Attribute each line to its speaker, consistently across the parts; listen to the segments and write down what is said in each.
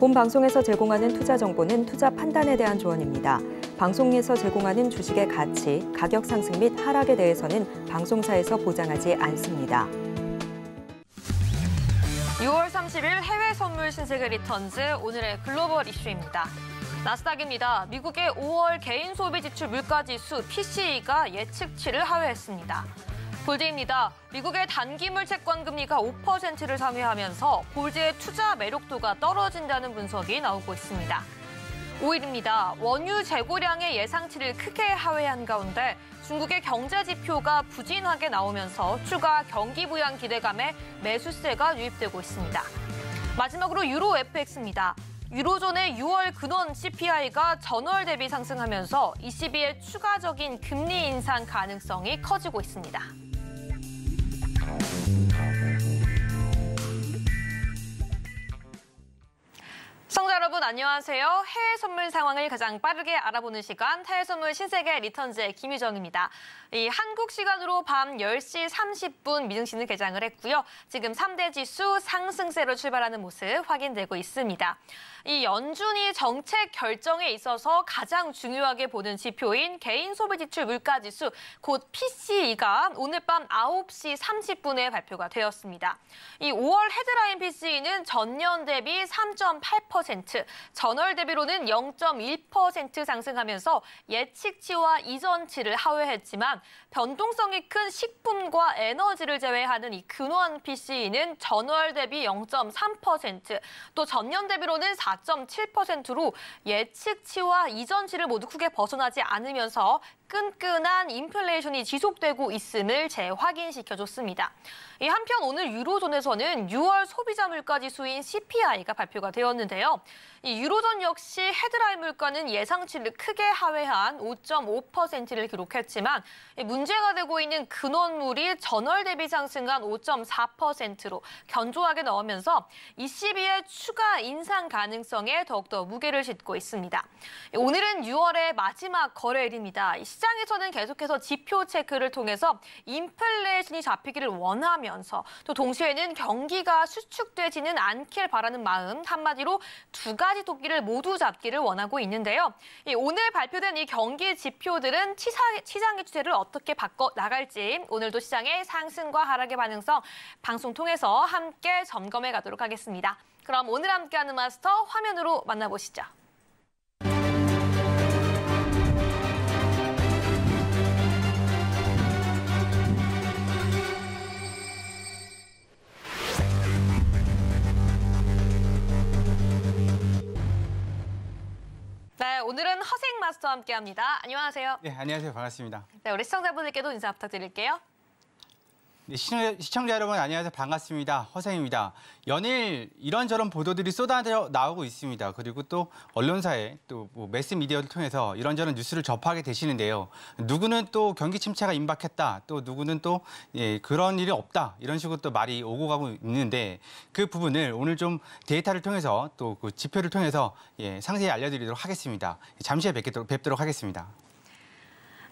Speaker 1: 본 방송에서 제공하는 투자 정보는 투자 판단에 대한 조언입니다. 방송에서 제공하는 주식의 가치, 가격 상승 및 하락에 대해서는 방송사에서 보장하지 않습니다. 6월 30일 해외 선물 신세계 리턴즈 오늘의 글로벌 이슈입니다. 나스닥입니다. 미국의 5월 개인 소비 지출 물가 지수 PCE가 예측치를 하회했습니다. 골드입니다. 미국의 단기 물채권 금리가 5%를 상회하면서 골드의 투자 매력도가 떨어진다는 분석이 나오고 있습니다. 5일입니다. 원유 재고량의 예상치를 크게 하회한 가운데 중국의 경제 지표가 부진하게 나오면서 추가 경기 부양 기대감에 매수세가 유입되고 있습니다. 마지막으로 유로 FX입니다. 유로존의 6월 근원 CPI가 전월 대비 상승하면서 ECB의 추가적인 금리 인상 가능성이 커지고 있습니다. 시청자 여러분 안녕하세요. 해외 선물 상황을 가장 빠르게 알아보는 시간 해외 선물 신세계 리턴즈의 김유정입니다. 이 한국 시간으로 밤 10시 30분 미증시는 개장을 했고요. 지금 3대 지수 상승세로 출발하는 모습 확인되고 있습니다. 이 연준이 정책 결정에 있어서 가장 중요하게 보는 지표인 개인 소비 지출 물가 지수 곧 PCE가 오늘 밤 9시 30분에 발표가 되었습니다. 이 5월 헤드라인 PCE는 전년 대비 3.8%, 전월 대비로는 0.1% 상승하면서 예측치와 이전치를 하회했지만 변동성이 큰 식품과 에너지를 제외하는 이 근원 PCE는 전월 대비 0.3%, 또 전년 대비로는 4.7%로 예측치와 이전치를 모두 크게 벗어나지 않으면서 끈끈한 인플레이션이 지속되고 있음을 재확인시켜줬습니다. 한편 오늘 유로존에서는 6월 소비자 물가 지수인 CPI가 발표가 되었는데요. 유로존 역시 헤드라인 물가는 예상치를 크게 하회한 5.5%를 기록했지만 문제가 되고 있는 근원물이 전월 대비 상승한 5.4%로 견조하게 나오면서 ECB의 추가 인상 가능성에 더욱더 무게를 싣고 있습니다. 오늘은 6월의 마지막 거래일입니다. 시장에서는 계속해서 지표 체크를 통해서 인플레이션이 잡히기를 원하면서 또 동시에는 경기가 수축되지는 않길 바라는 마음 한마디로 두 가지 도끼를 모두 잡기를 원하고 있는데요. 이 오늘 발표된 이 경기 지표들은 시장, 의 추세를 어떻게 바꿔 나갈지 오늘도 시장의 상승과 하락의 반응성 방송 통해서 함께 점검해 가도록 하겠습니다. 그럼 오늘 함께하는 마스터 화면으로 만나보시죠. 네, 오늘은 허생 마스터와 함께합니다. 안녕하세요.
Speaker 2: 네, 안녕하세요. 반갑습니다.
Speaker 1: 네, 우리 시청자분들께도 인사 부탁드릴게요.
Speaker 2: 네, 시청자 여러분 안녕하세요. 반갑습니다. 허생입니다. 연일 이런저런 보도들이 쏟아져 나오고 있습니다. 그리고 또 언론사에 또뭐 매스미디어를 통해서 이런저런 뉴스를 접하게 되시는데요. 누구는 또 경기 침체가 임박했다. 또 누구는 또 예, 그런 일이 없다. 이런 식으로 또 말이 오고 가고 있는데 그 부분을 오늘 좀 데이터를 통해서 또 그 지표를 통해서 예, 상세히 알려드리도록 하겠습니다. 잠시 후에 뵙도록 하겠습니다.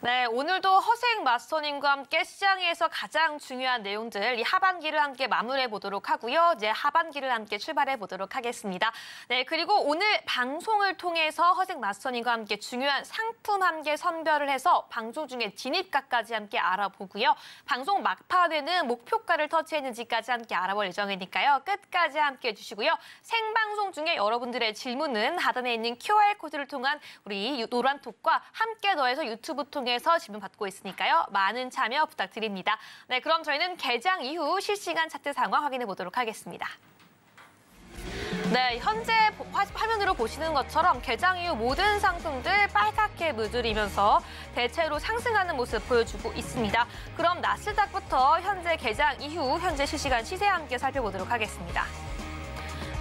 Speaker 1: 네, 오늘도 허생 마스터님과 함께 시장에서 가장 중요한 내용들 이 하반기를 함께 마무리해 보도록 하고요. 이제 하반기를 함께 출발해 보도록 하겠습니다. 네, 그리고 오늘 방송을 통해서 허생 마스터님과 함께 중요한 상품 함께 선별을 해서 방송 중에 진입가까지 함께 알아보고요. 방송 막판에는 목표가를 터치했는지까지 함께 알아볼 예정이니까요. 끝까지 함께 해주시고요. 생방송 중에 여러분들의 질문은 하단에 있는 QR코드를 통한 우리 노란톡과 함께 더해서 유튜브 통해 통해서 질문받고 있으니까요. 많은 참여 부탁드립니다. 네, 그럼 저희는 개장 이후 실시간 차트 상황 확인해 보도록 하겠습니다. 네, 현재 화면으로 보시는 것처럼 개장 이후 모든 상품들 빨갛게 물들이면서 대체로 상승하는 모습 보여주고 있습니다. 그럼 나스닥부터 현재 개장 이후 현재 실시간 시세 함께 살펴보도록 하겠습니다.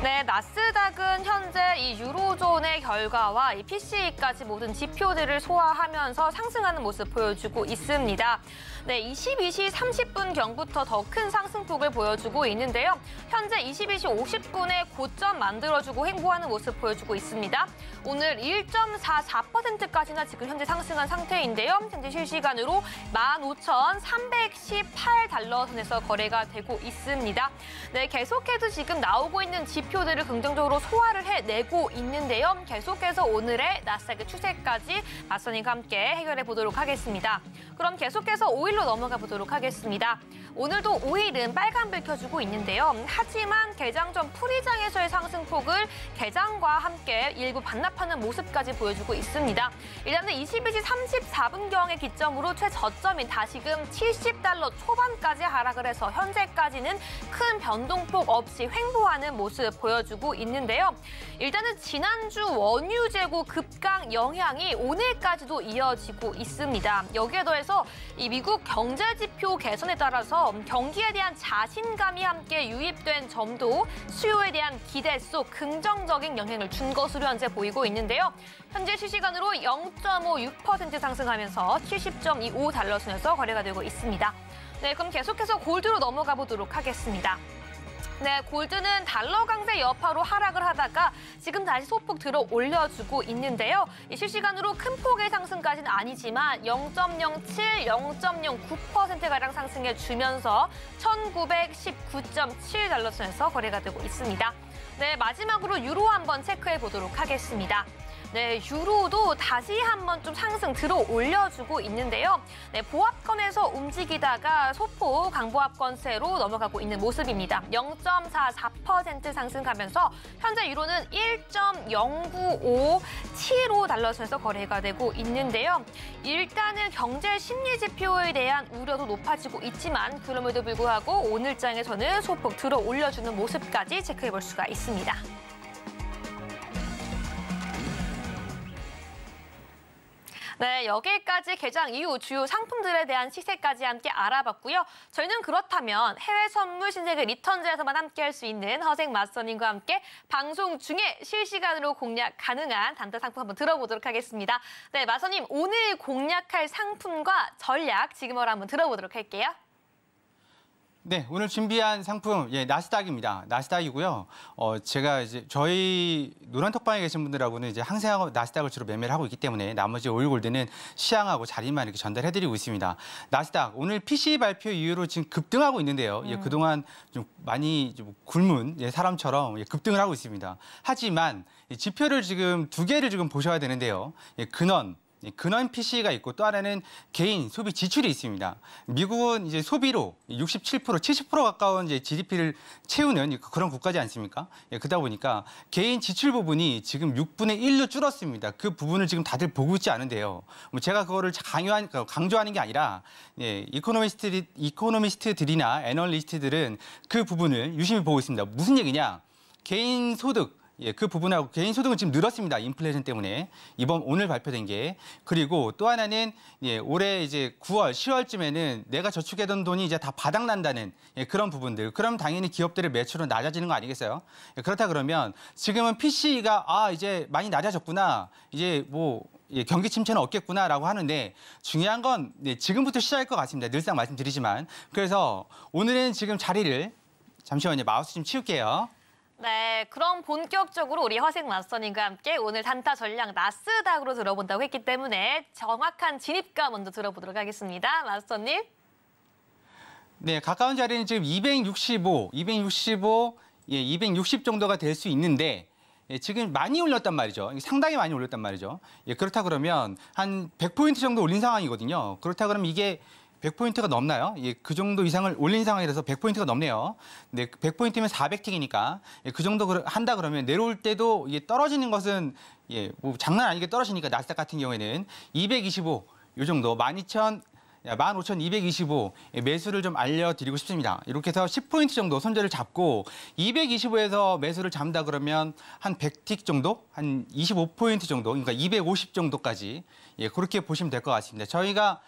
Speaker 1: 네, 나스닥은 현재 이 유로존의 결과와 이 PCE까지 모든 지표들을 소화하면서 상승하는 모습 보여주고 있습니다. 네, 22시 30분경부터 더 큰 상승폭을 보여주고 있는데요. 현재 22시 50분에 고점 만들어주고 횡보하는 모습 보여주고 있습니다. 오늘 1.44%까지나 지금 현재 상승한 상태인데요. 현재 실시간으로 15,318달러 선에서 거래가 되고 있습니다. 네, 계속해서 지금 나오고 있는 지표 지표들을 긍정적으로 소화를 해내고 있는데요. 계속해서 오늘의 나스닥의 추세까지 마선님과 함께 해결해 보도록 하겠습니다. 그럼 계속해서 5일로 넘어가 보도록 하겠습니다. 오늘도 5일은 빨간불 켜주고 있는데요. 하지만 개장 전 프리장에서의 상승폭을 개장과 함께 일부 반납하는 모습까지 보여주고 있습니다. 일단은 22시 34분경의 기점으로 최저점인 다시금 70달러 초반까지 하락을 해서 현재까지는 큰 변동폭 없이 횡보하는 모습 보여주고 있는데요. 일단은 지난주 원유 재고 급강 영향이 오늘까지도 이어지고 있습니다. 여기에 더해서 이 미국 경제 지표 개선에 따라서 경기에 대한 자신감이 함께 유입된 점도 수요에 대한 기대 속 긍정적인 영향을 준 것으로 현재 보이고 있는데요. 현재 실시간으로 0.56% 상승하면서 70.25달러 순에서 거래가 되고 있습니다. 네, 그럼 계속해서 골드로 넘어가 보도록 하겠습니다. 네, 골드는 달러 강세 여파로 하락을 하다가 지금 다시 소폭 들어 올려주고 있는데요. 이 실시간으로 큰 폭의 상승까지는 아니지만 0.07, 0.09%가량 상승해 주면서 1919.7달러 선에서 거래가 되고 있습니다. 네, 마지막으로 유로 한번 체크해 보도록 하겠습니다. 네, 유로도 다시 한번 좀 상승 들어 올려주고 있는데요. 네, 보합권에서 움직이다가 소폭 강보합권세로 넘어가고 있는 모습입니다. 0.44% 상승하면서 현재 유로는 1.0957호 달러 선에서 거래가 되고 있는데요. 일단은 경제 심리 지표에 대한 우려도 높아지고 있지만 그럼에도 불구하고 오늘장에서는 소폭 들어 올려주는 모습까지 체크해 볼 수가 있습니다. 네, 여기까지 개장 이후 주요 상품들에 대한 시세까지 함께 알아봤고요. 저희는 그렇다면 해외 선물 신세계 리턴즈에서만 함께 할 수 있는 허생 마스터님과 함께 방송 중에 실시간으로 공략 가능한 단타 상품 한번 들어보도록 하겠습니다. 네, 마스터님 오늘 공략할 상품과 전략 지금 으로 한번 들어보도록 할게요.
Speaker 2: 네, 오늘 준비한 상품 예, 나스닥입니다. 나스닥이고요. 어, 제가 이제 저희 노란 톡방에 계신 분들하고는 이제 항상 나스닥을 주로 매매를 하고 있기 때문에 나머지 오일골드는 시향하고 자리만 이렇게 전달해 드리고 있습니다. 나스닥 오늘 PC 발표 이후로 지금 급등하고 있는데요. 예, 음. 예, 그동안 좀 많이 좀 뭐 굶은 예, 사람처럼 예, 급등을 하고 있습니다. 하지만 이 지표를 지금 두 개를 지금 보셔야 되는데요. 예, 근원 예, 근원 PC가 있고 또 하나는 개인 소비 지출이 있습니다. 미국은 이제 소비로 67% 70% 가까운 이제 GDP를 채우는 그런 국가지 않습니까? 예, 그러다 보니까 개인 지출 부분이 지금 6분의 1로 줄었습니다. 그 부분을 지금 다들 보고 있지 않은데요. 뭐 제가 그거를 강요한 그 강조하는 게 아니라 예, 이코노미스트 이코노미스트들이나 애널리스트들은 그 부분을 유심히 보고 있습니다. 무슨 얘기냐? 개인 소득 예, 그 부분하고 개인 소득은 지금 늘었습니다. 인플레이션 때문에. 이번 오늘 발표된 게. 그리고 또 하나는 예, 올해 이제 9월, 10월쯤에는 내가 저축해둔 돈이 이제 다 바닥난다는 예, 그런 부분들. 그럼 당연히 기업들의 매출은 낮아지는 거 아니겠어요? 예, 그렇다 그러면 지금은 PC가 아, 이제 많이 낮아졌구나. 이제 뭐 예, 경기 침체는 없겠구나라고 하는데 중요한 건 예, 지금부터 시작할 것 같습니다. 늘상 말씀드리지만. 그래서 오늘은 지금 자리를 잠시만요. 마우스 좀 치울게요.
Speaker 1: 네, 그럼 본격적으로 우리 허생 마스터님과 함께 오늘 단타 전략 나스닥으로 들어본다고 했기 때문에 정확한 진입가 먼저 들어보도록 하겠습니다. 마스터님.
Speaker 2: 네, 가까운 자리는 지금 265, 265, 예, 260 정도가 될 수 있는데 예, 지금 많이 올렸단 말이죠. 상당히 많이 올렸단 말이죠. 예, 그렇다 그러면 한 100포인트 정도 올린 상황이거든요. 그렇다 그러면 이게 100포인트가 넘나요? 예, 그 정도 이상을 올린 상황이라서 100포인트가 넘네요. 네, 100포인트면 그 400틱이니까 예, 그 정도 한다 그러면 내려올 때도 이게 떨어지는 것은 예, 뭐 장난 아니게 떨어지니까 나스닥 같은 경우에는 225, 요 정도 12,000 15,225 예, 매수를 좀 알려드리고 싶습니다. 이렇게 해서 10포인트 정도 손절을 잡고 225에서 매수를 잡는다 그러면 한 100틱 정도? 한 25포인트 정도? 그러니까 250 정도까지 예, 그렇게 보시면 될 것 같습니다. 저희가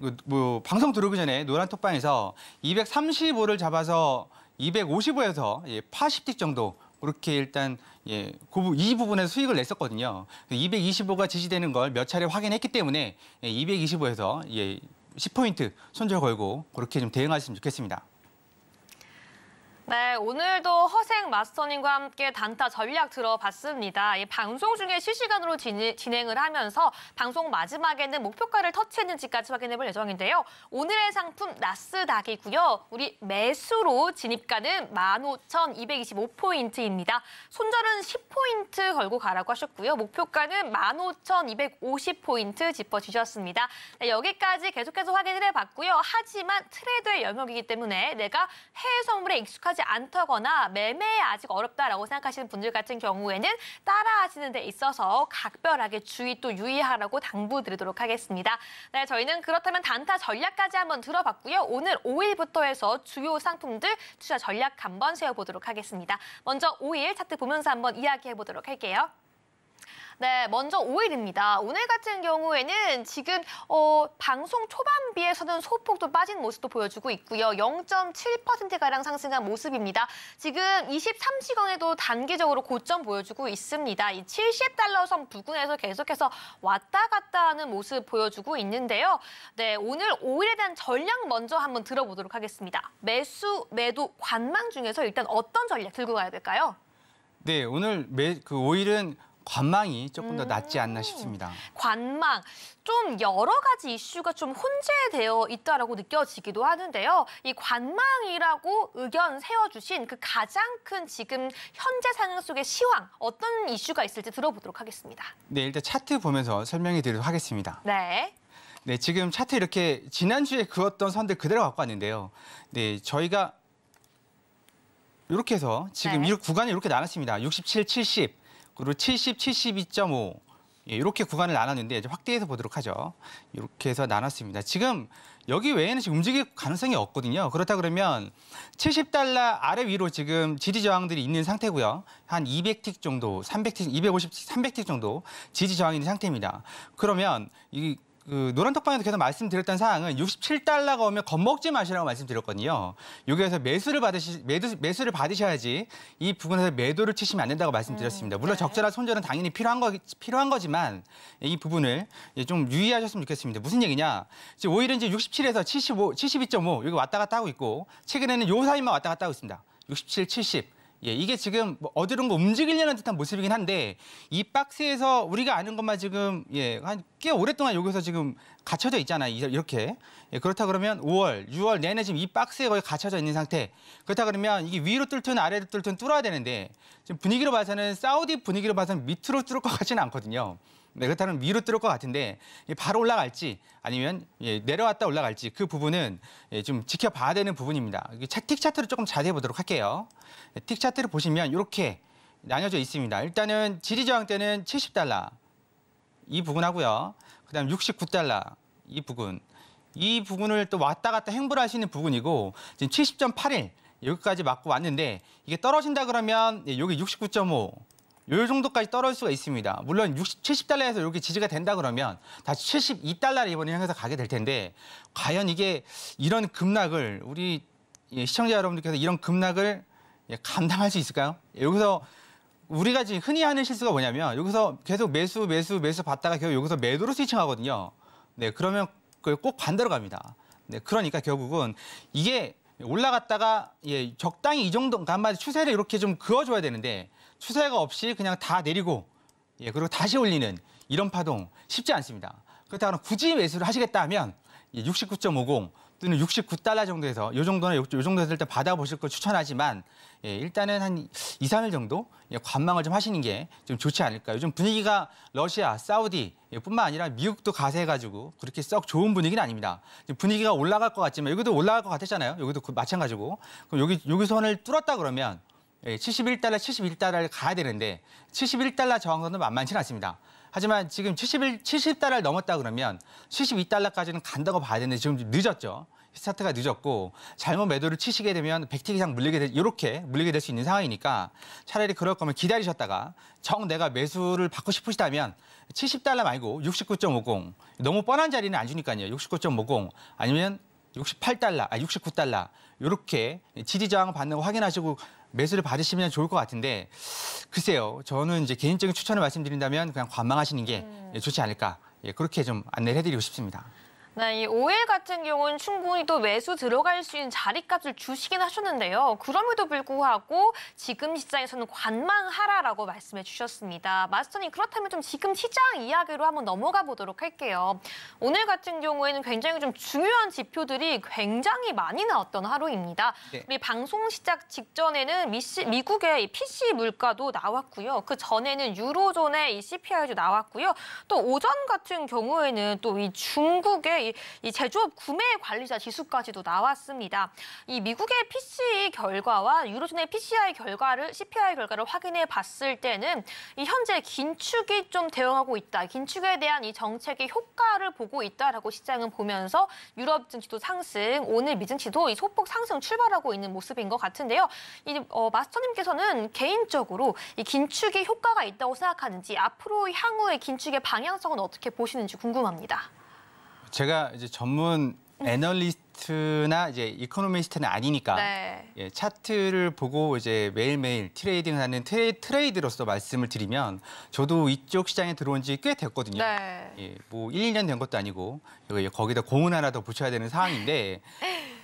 Speaker 2: 그, 뭐 방송 들어오기 전에 노란 톡방에서 235를 잡아서 255에서 예, 80씩 정도 그렇게 일단 예, 그, 이 부분에서 수익을 냈었거든요. 225가 그 지지되는 걸 몇 차례 확인했기 때문에 예, 225에서 예, 10포인트 손절 걸고 그렇게 좀 대응하셨으면 좋겠습니다.
Speaker 1: 네, 오늘도 허생 마스터님과 함께 단타 전략 들어봤습니다. 이 방송 중에 실시간으로 진, 행을 하면서 방송 마지막에는 목표가를 터치했는지까지 확인해 볼 예정인데요. 오늘의 상품 나스닥이고요. 우리 매수로 진입가는 15,225포인트입니다. 손절은 10포인트 걸고 가라고 하셨고요. 목표가는 15,250포인트 짚어주셨습니다. 네, 여기까지 계속해서 확인을 해봤고요. 하지만 트레이드의 영역이기 때문에 내가 해외 선물에 익숙하지 익숙하지 않다거나 매매에 아직 어렵다라고 생각하시는 분들 같은 경우에는 따라하시는 데 있어서 각별하게 주의 또 유의하라고 당부드리도록 하겠습니다. 네, 저희는 그렇다면 단타 전략까지 한번 들어봤고요. 오늘 5일부터 해서 주요 상품들 투자 전략 한번 세워보도록 하겠습니다. 먼저 5일 차트 보면서 한번 이야기해보도록 할게요. 네, 먼저 5일입니다. 오늘 같은 경우에는 지금 어, 방송 초반비에서는 소폭도 빠진 모습도 보여주고 있고요. 0.7%가량 상승한 모습입니다. 지금 23시간에도 단기적으로 고점 보여주고 있습니다. 이 70달러 선 부근에서 계속해서 왔다 갔다 하는 모습 보여주고 있는데요. 네, 오늘 5일에 대한 전략 먼저 한번 들어보도록 하겠습니다. 매수, 매도, 관망 중에서 일단 어떤 전략 들고 가야 될까요?
Speaker 2: 네, 오늘 매, 그 5일은 관망이 조금 더 낫지 음. 않나 싶습니다.
Speaker 1: 관망. 좀 여러 가지 이슈가 좀 혼재되어 있다라 느껴지기도 하는데요. 이 관망이라고 의견 세워주신 그 가장 큰 지금 현재 상황 속의 시황 어떤 이슈가 있을지 들어보도록 하겠습니다.
Speaker 2: 네, 일단 차트 보면서 설명해 드리도록 하겠습니다. 네. 네, 지금 차트 이렇게 지난주에 그었던 선들 그대로 갖고 왔는데요. 네, 저희가 이렇게 해서 지금 네. 구간이 이렇게 나눴습니다. 67, 70, 그리고 70, 72.5 예, 이렇게 구간을 나눴는데 확대해서 보도록 하죠. 이렇게 해서 나눴습니다. 지금 여기 외에는 지금 움직일 가능성이 없거든요. 그렇다 그러면 70달러 아래 위로 지금 지지 저항들이 있는 상태고요. 한 200틱 정도, 300틱, 250틱, 300틱 정도 지지 저항이 있는 상태입니다. 그러면 이그 노란 톡방에서 계속 말씀드렸던 사항은 67달러가 오면 겁먹지 마시라고 말씀드렸거든요. 여기에서 매수를 받으시 매수, 를 받으셔야지 이 부분에서 매도를 치시면 안 된다고 말씀드렸습니다. 음, 물론 네. 적절한 손절은 당연히 필요한 거 필요한 거지만 이 부분을 좀 유의하셨으면 좋겠습니다. 무슨 얘기냐? 지금 오히려 이제 67에서 75, 72.5 여기 왔다 갔다 하고 있고 최근에는 요 사이만 왔다 갔다 하고 있습니다. 67, 70. 예, 이게 지금 뭐 어디론가 움직이려는 듯한 모습이긴 한데 이 박스에서 우리가 아는 것만 지금 예, 한 꽤 오랫동안 여기서 지금 갇혀져 있잖아요. 이렇게. 예, 그렇다 그러면 5월, 6월 내내 지금 이 박스에 거의 갇혀져 있는 상태. 그렇다 그러면 이게 위로 뚫든 아래로 뚫든 뚫어야 되는데 지금 분위기로 봐서는 사우디 분위기로 봐서는 밑으로 뚫을 것 같지는 않거든요. 네, 그렇다면 위로 뚫을 것 같은데 바로 올라갈지 아니면 예, 내려왔다 올라갈지 그 부분은 예, 좀 지켜봐야 되는 부분입니다. 틱 차트를 조금 자세히 보도록 할게요. 네, 틱 차트를 보시면 이렇게 나뉘어져 있습니다. 일단은 지리 저항 때는 70달러 이 부분하고요. 그다음 69달러 이 부분. 이 부분을 또 왔다 갔다 행보를 하시는 부분이고 지금 70.81 여기까지 맞고 왔는데 이게 떨어진다 그러면 예, 여기 69.5요 정도까지 떨어질 수가 있습니다. 물론 60, 70달러에서 이렇게 지지가 된다 그러면 다 72달러를 이번에 향해서 가게 될 텐데 과연 이게 이런 급락을 우리 예, 시청자 여러분들께서 이런 급락을 예, 감당할 수 있을까요? 여기서 우리가 지금 흔히 하는 실수가 뭐냐면 여기서 계속 매수 매수 매수 받다가 결국 여기서 매도로 스위칭하거든요. 네 그러면 꼭 반대로 갑니다. 네 그러니까 결국은 이게 올라갔다가 예 적당히 이 정도 간만에 추세를 이렇게 좀 그어줘야 되는데 추세가 없이 그냥 다 내리고 예, 그리고 다시 올리는 이런 파동 쉽지 않습니다. 그렇다면 굳이 매수를 하시겠다 하면 69.50 예, 또는 69달러 정도에서 이 정도나 요, 정도 했을 때 받아보실 걸 추천하지만 예, 일단은 한 2, 3일 정도 예, 관망을 좀 하시는 게 좀 좋지 않을까. 요즘 분위기가 러시아, 사우디 예, 뿐만 아니라 미국도 가세해가지고 그렇게 썩 좋은 분위기는 아닙니다. 분위기가 올라갈 것 같지만 여기도 올라갈 것 같았잖아요. 여기도 그, 마찬가지고 그럼 여기 여기 선을 뚫었다 그러면 예, 71달러, 71달러를 가야 되는데 71달러 저항선은 만만치는 않습니다. 하지만 지금 71, 70달러를 넘었다 그러면 72달러까지는 간다고 봐야 되는데 지금 늦었죠. 스타트가 늦었고 잘못 매도를 치시게 되면 100틱 이상 물리게 되, 이렇게 물리게 될 수 있는 상황이니까 차라리 그럴 거면 기다리셨다가 정 내가 매수를 받고 싶으시다면 70달러 말고 69.50 너무 뻔한 자리는 안 주니까요. 69.50 아니면 68달러, 아 69달러 이렇게 지지 저항 받는 거 확인하시고 매수를 받으시면 좋을 것 같은데 글쎄요. 저는 이제 개인적인 추천을 말씀드린다면 그냥 관망하시는 게 음. 좋지 않을까. 예, 그렇게 좀 안내를 해드리고 싶습니다.
Speaker 1: 네, 이 5일 같은 경우는 충분히 또 매수 들어갈 수 있는 자리값을 주시긴 하셨는데요. 그럼에도 불구하고 지금 시장에서는 관망하라라고 말씀해 주셨습니다. 마스터님 그렇다면 좀 지금 시장 이야기로 한번 넘어가 보도록 할게요. 오늘 같은 경우에는 굉장히 좀 중요한 지표들이 굉장히 많이 나왔던 하루입니다. 네. 우리 방송 시작 직전에는 미시, 미국의 PC 물가도 나왔고요. 그 전에는 유로존의 CPI도 나왔고요. 또 오전 같은 경우에는 또 이 중국의 이, 제조업 구매 관리자 지수까지도 나왔습니다. 이 미국의 p c 결과와 유로존의 PCI 결과를 CPI 결과를 확인해 봤을 때는 이 현재 긴축이 좀 대응하고 있다. 긴축에 대한 이 정책의 효과를 보고 있다라고 시장은 보면서 유럽 증시도 상승, 오늘 미증시도 이 소폭 상승 출발하고 있는 모습인 것 같은데요. 이 어, 마스터님께서는 개인적으로 이 긴축이 효과가 있다고 생각하는지 앞으로 향후의 긴축의 방향성은 어떻게 보시는지 궁금합니다.
Speaker 2: 제가 이제 전문 애널리스트나 이제 이코노미스트는 아니니까 네. 예, 차트를 보고 이제 매일매일 트레이딩하는 을 트레, 트레이드로서 말씀을 드리면 저도 이쪽 시장에 들어온 지 꽤 됐거든요. 네. 예, 뭐 1, 2년 된 것도 아니고 거기다 공은 하나 더 붙여야 되는 상황인데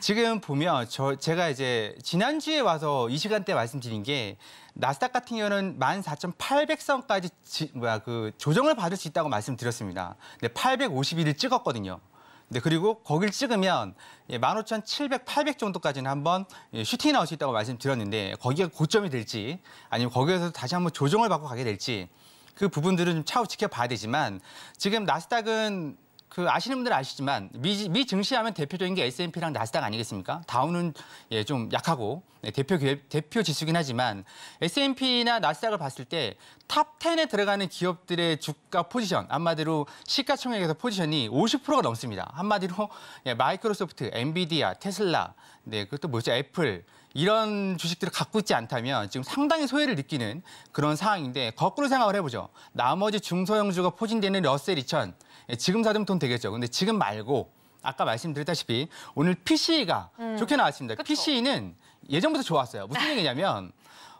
Speaker 2: 지금 보면 저 제가 이제 지난주에 와서 이 시간대 말씀드린 게 나스닥 같은 경우는 14,800선까지 뭐야 그 조정을 받을 수 있다고 말씀드렸습니다. 근데 851을 찍었거든요. 네, 그리고 거길 찍으면 15,700, 예, 800 정도까지는 한번 예, 슈팅이 나올 수 있다고 말씀드렸는데 거기가 고점이 될지 아니면 거기에서 다시 한번 조정을 받고 가게 될지 그 부분들은 좀 차후 지켜봐야 되지만 지금 나스닥은 그 아시는 분들은 아시지만 미, 미 증시하면 대표적인 게 S&P랑 나스닥 아니겠습니까? 다운은 예, 좀 약하고 네, 대표 대표 지수긴 하지만 S&P나 나스닥을 봤을 때 탑 10에 들어가는 기업들의 주가 포지션 한마디로 시가총액에서 포지션이 50%가 넘습니다. 한마디로 예, 마이크로소프트, 엔비디아, 테슬라, 네 그것도 뭐죠? 애플 이런 주식들을 갖고 있지 않다면 지금 상당히 소외를 느끼는 그런 상황인데 거꾸로 생각을 해보죠. 나머지 중소형주가 포진되는 러셀 2000 예, 지금 사면 돈 되겠죠. 근데 지금 말고 아까 말씀드렸다시피 오늘 PC가 음. 좋게 나왔습니다. 그쵸? PC는 예전부터 좋았어요. 무슨 아. 얘기냐면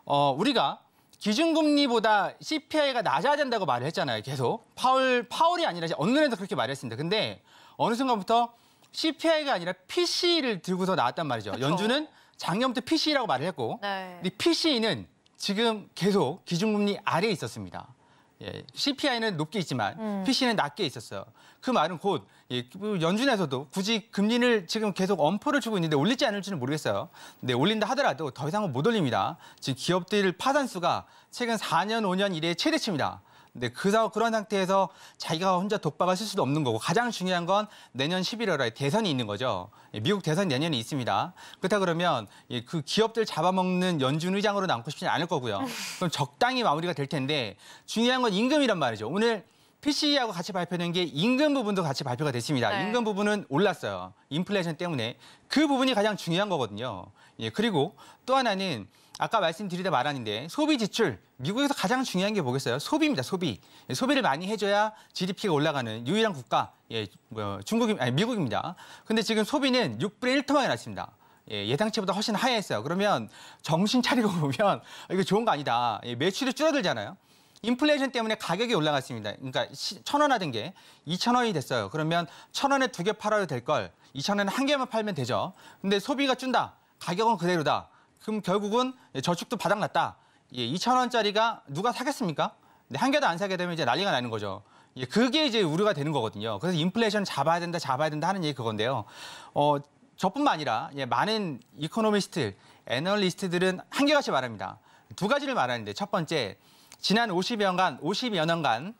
Speaker 2: 어, 우리가 기준금리보다 CPI가 낮아야 된다고 말을 했잖아요. 계속 파울 파울이 아니라 언론에서 그렇게 말했습니다. 근데 어느 순간부터 CPI가 아니라 PC를 들고서 나왔단 말이죠. 그쵸? 연준은 작년부터 PC라고 말을 했고, 네. 근데 PC는 지금 계속 기준금리 아래에 있었습니다. 예, CPI는 높게 있지만 음. PC는 낮게 있었어요. 그 말은 곧 예, 연준에서도 굳이 금리를 지금 계속 엄포를 주고 있는데 올릴지 않을지는 모르겠어요. 근데 올린다 하더라도 더 이상은 못 올립니다. 지금 기업들 파산 수가 최근 4년, 5년 이래 최대치입니다. 근데 네, 그래서 그런 상태에서 자기가 혼자 독박을 쓸 수도 없는 거고 가장 중요한 건 내년 11월에 대선이 있는 거죠. 예, 미국 대선 내년에 있습니다. 그렇다 그러면 그 기업들 잡아먹는 연준 의장으로 남고 싶지 않을 거고요. 그럼 적당히 마무리가 될 텐데 중요한 건 임금이란 말이죠. 오늘 PCE하고 같이 발표된 게 임금 부분도 같이 발표가 됐습니다. 네. 임금 부분은 올랐어요. 인플레이션 때문에. 그 부분이 가장 중요한 거거든요. 예, 그리고 또 하나는 아까 말씀드리다 말았는데 소비 지출 미국에서 가장 중요한 게 뭐겠어요? 소비입니다. 소비. 예, 소비를 많이 해줘야 GDP가 올라가는 유일한 국가 예, 뭐, 중국이 아니 미국입니다. 근데 지금 소비는 6분의 1토막이 났습니다. 예, 예상치보다 훨씬 하회했어요. 그러면 정신 차리고 보면 이거 좋은 거 아니다. 예, 매출이 줄어들잖아요. 인플레이션 때문에 가격이 올라갔습니다. 그러니까 천원 하던 게 이천 원이 됐어요. 그러면 천 원에 두 개 팔아도 될걸 이천 원에 한 개만 팔면 되죠. 근데 소비가 준다. 가격은 그대로다. 그럼 결국은 저축도 바닥났다. 예, 2천 원짜리가 누가 사겠습니까? 근데 한 개도 안 사게 되면 이제 난리가 나는 거죠. 예, 그게 이제 우려가 되는 거거든요. 그래서 인플레이션 잡아야 된다, 잡아야 된다 하는 얘기 그건데요. 어, 저뿐만 아니라 예, 많은 이코노미스트, 애널리스트들은 한 개같이 말합니다. 두 가지를 말하는데 첫 번째, 지난 50여년간, 50여 년간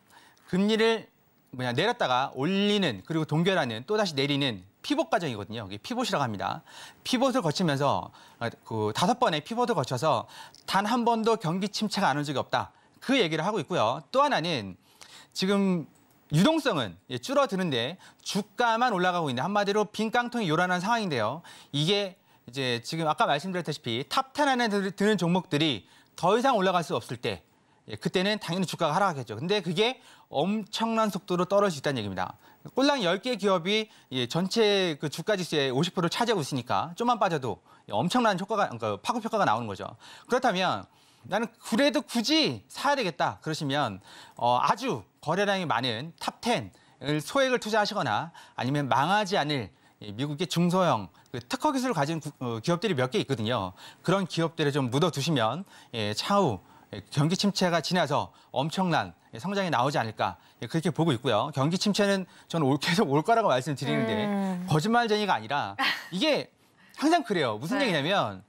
Speaker 2: 금리를 뭐냐 내렸다가 올리는 그리고 동결하는 또 다시 내리는 피봇 과정이거든요. 여기 피봇이라고 합니다. 피봇을 거치면서 아, 그 다섯 번의 피봇을 거쳐서 단 한 번도 경기 침체가 안 온 적이 없다. 그 얘기를 하고 있고요. 또 하나는 지금 유동성은 예, 줄어드는데 주가만 올라가고 있는 한마디로 빈 깡통이 요란한 상황인데요. 이게 이제 지금 아까 말씀드렸다시피 탑10 안에 드는 종목들이 더 이상 올라갈 수 없을 때 예, 그때는 당연히 주가가 하락하겠죠. 근데 그게 엄청난 속도로 떨어질 수 있다는 얘기입니다. 꼴랑 10개 기업이 예, 전체 그 주가 지수의 50%를 차지하고 있으니까 좀만 빠져도 엄청난 효과가 그러니까 파급 효과가 나오는 거죠. 그렇다면 나는 그래도 굳이 사야 되겠다. 그러시면 어, 아주 거래량이 많은 탑 10을 소액을 투자하시거나 아니면 망하지 않을 미국의 중소형 그 특허 기술을 가진 어, 기업들이 몇 개 있거든요. 그런 기업들을 좀 묻어두시면 예, 차후 예, 경기 침체가 지나서 엄청난 성장이 나오지 않을까 예, 그렇게 보고 있고요. 경기 침체는 저는 계속 올 거라고 말씀드리는데 음... 거짓말쟁이가 아니라 이게 항상 그래요. 무슨 네. 얘기냐면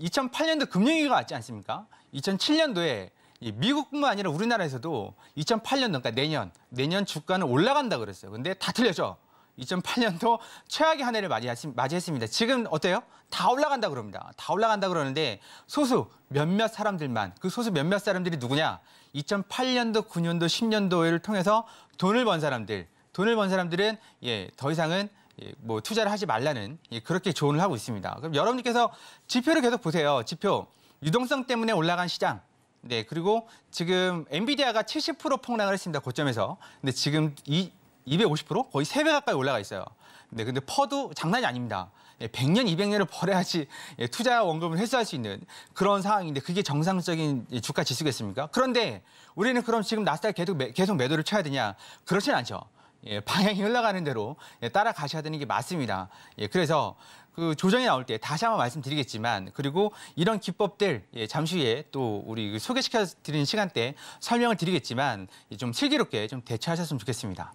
Speaker 2: 2008년도 금융위기가 왔지 않습니까? 2007년도에 미국뿐만 아니라 우리나라에서도 2008년 그러니까 내년 내년 주가는 올라간다 그랬어요. 근데 다 틀렸죠. 2008년도 최악의 한 해를 맞이했습니다. 지금 어때요? 다 올라간다 그럽니다. 다 올라간다 그러는데 소수 몇몇 사람들만 그 소수 몇몇 사람들이 누구냐? 2008년도, 9년도, 10년도를 통해서 돈을 번 사람들. 돈을 번 사람들은 예, 더 이상은 예, 뭐 투자를 하지 말라는 예, 그렇게 조언을 하고 있습니다. 그럼 여러분께서 지표를 계속 보세요. 지표. 유동성 때문에 올라간 시장. 네, 그리고 지금 엔비디아가 70% 폭락을 했습니다. 고점에서. 근데 지금 이250% 거의 3배 가까이 올라가 있어요. 네, 근데 퍼도 장난이 아닙니다. 100년, 예, 200년을 벌어야지 예, 투자 원금을 회수할 수 있는 그런 상황인데 그게 정상적인 예, 주가 지수겠습니까? 그런데 우리는 그럼 지금 나스닥 계속, 매, 계속 매도를 쳐야 되냐? 그렇진 않죠. 예, 방향이 흘러가는 대로 따라가셔야 되는 게 맞습니다. 예, 그래서 그 조정이 나올 때 다시 한번 말씀드리겠지만 그리고 이런 기법들 예, 잠시 후에 또 우리 그 소개시켜 드리는 시간 때 설명을 드리겠지만 좀 슬기롭게 좀 대처하셨으면 좋겠습니다.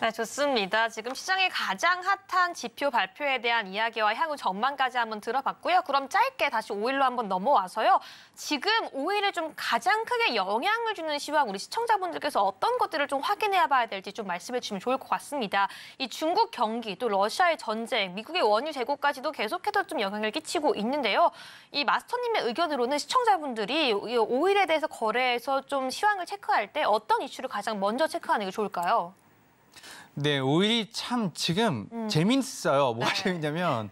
Speaker 1: 네, 좋습니다. 지금 시장의 가장 핫한 지표 발표에 대한 이야기와 향후 전망까지 한번 들어봤고요. 그럼 짧게 다시 오일로 한번 넘어와서요. 지금 오일에 좀 가장 크게 영향을 주는 시황 우리 시청자분들께서 어떤 것들을 좀 확인해 봐야 될지 좀 말씀해 주시면 좋을 것 같습니다. 이 중국 경기, 또 러시아의 전쟁, 미국의 원유 재고까지도 계속해서 좀 영향을 끼치고 있는데요. 이 마스터님의 의견으로는 시청자분들이 오일에 대해서 거래해서좀 시황을 체크할 때 어떤 이슈를 가장 먼저 체크하는 게 좋을까요?
Speaker 2: 네, 오일이 참 지금 음. 재밌어요. 뭐가 네. 재밌냐면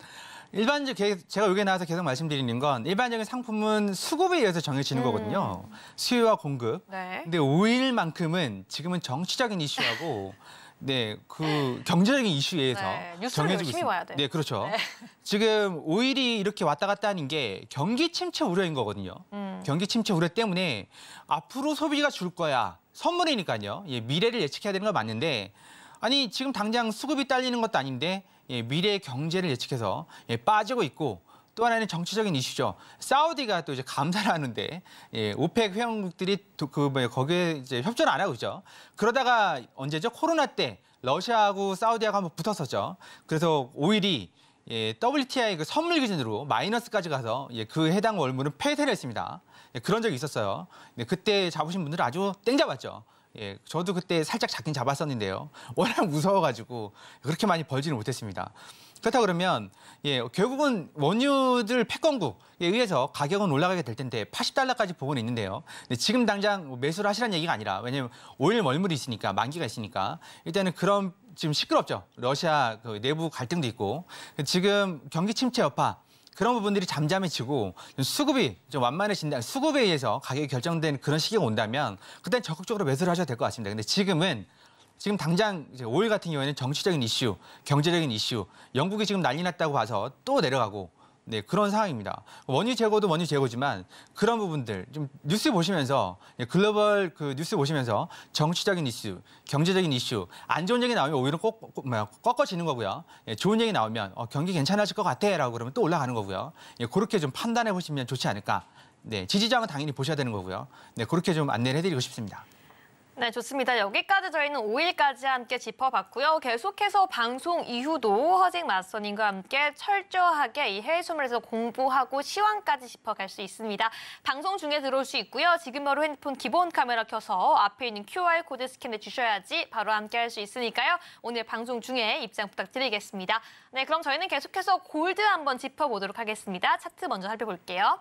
Speaker 2: 일반적 제가 여기 나와서 계속 말씀드리는 건 일반적인 상품은 수급에 의해서 정해지는 음. 거거든요. 수요와 공급. 네. 근데 오일만큼은 지금은 정치적인 이슈하고 네, 그 경제적인 이슈에서 의해 네, 정해지고 있습니다. 네, 그렇죠. 네. 지금 오일이 이렇게 왔다 갔다 하는 게 경기 침체 우려인 거거든요. 음. 경기 침체 우려 때문에 앞으로 소비가 줄 거야. 선물이니까요. 예, 미래를 예측해야 되는 건 맞는데 아니 지금 당장 수급이 딸리는 것도 아닌데 예, 미래의 경제를 예측해서 예, 빠지고 있고 또 하나는 정치적인 이슈죠. 사우디가 또 이제 감사를 하는데 예, 오펙 회원국들이 그뭐 거기에 이제 협조를 안 하고 있죠. 그러다가 언제죠? 코로나 때 러시아하고 사우디하고 한번 붙었었죠. 그래서 오일이 예, WTI 그 선물 기준으로 마이너스까지 가서 예, 그 해당 월물은 폐쇄를 했습니다. 예, 그런 적이 있었어요. 그때 잡으신 분들은 아주 땡 잡았죠. 예, 저도 그때 살짝 잡긴 잡았었는데요. 워낙 무서워가지고 그렇게 많이 벌지는 못했습니다. 그렇다 그러면 예, 결국은 원유들 패권국에 의해서 가격은 올라가게 될 텐데 80달러까지 보고는 있는데요. 지금 당장 뭐 매수를 하시라는 얘기가 아니라 왜냐면 하 오일 멀물이 있으니까 만기가 있으니까 일단은 그런 지금 시끄럽죠. 러시아 그 내부 갈등도 있고 지금 경기 침체 여파 그런 부분들이 잠잠해지고 수급이 좀 완만해진다. 수급에 의해서 가격이 결정된 그런 시기가 온다면 그때 적극적으로 매수를 하셔야 될것 같습니다. 근데 지금은 지금 당장 이제 5일 같은 경우에는 정치적인 이슈, 경제적인 이슈, 영국이 지금 난리 났다고 봐서 또 내려가고 네, 그런 상황입니다. 원유 제거도 원유 제거지만 그런 부분들 좀 뉴스 보시면서 예, 글로벌 그 뉴스 보시면서 정치적인 이슈, 경제적인 이슈, 안 좋은 얘기 나오면 오히려 꼭, 꼭 뭐야, 꺾어지는 거고요. 예, 좋은 얘기 나오면 어, 경기 괜찮아질 것 같아라고 그러면 또 올라가는 거고요. 예, 그렇게 좀 판단해 보시면 좋지 않을까. 네, 지지자은 당연히 보셔야 되는 거고요. 네, 그렇게 좀 안내를 해드리고 싶습니다.
Speaker 1: 네, 좋습니다. 여기까지 저희는 5일까지 함께 짚어봤고요. 계속해서 방송 이후도 허직 마스터님과 함께 철저하게 이 해외선물에서 공부하고 시황까지 짚어갈 수 있습니다. 방송 중에 들어올 수 있고요. 지금 바로 핸드폰 기본 카메라 켜서 앞에 있는 QR코드 스캔해 주셔야지 바로 함께 할 수 있으니까요. 오늘 방송 중에 입장 부탁드리겠습니다. 네, 그럼 저희는 계속해서 골드 한번 짚어보도록 하겠습니다. 차트 먼저 살펴볼게요.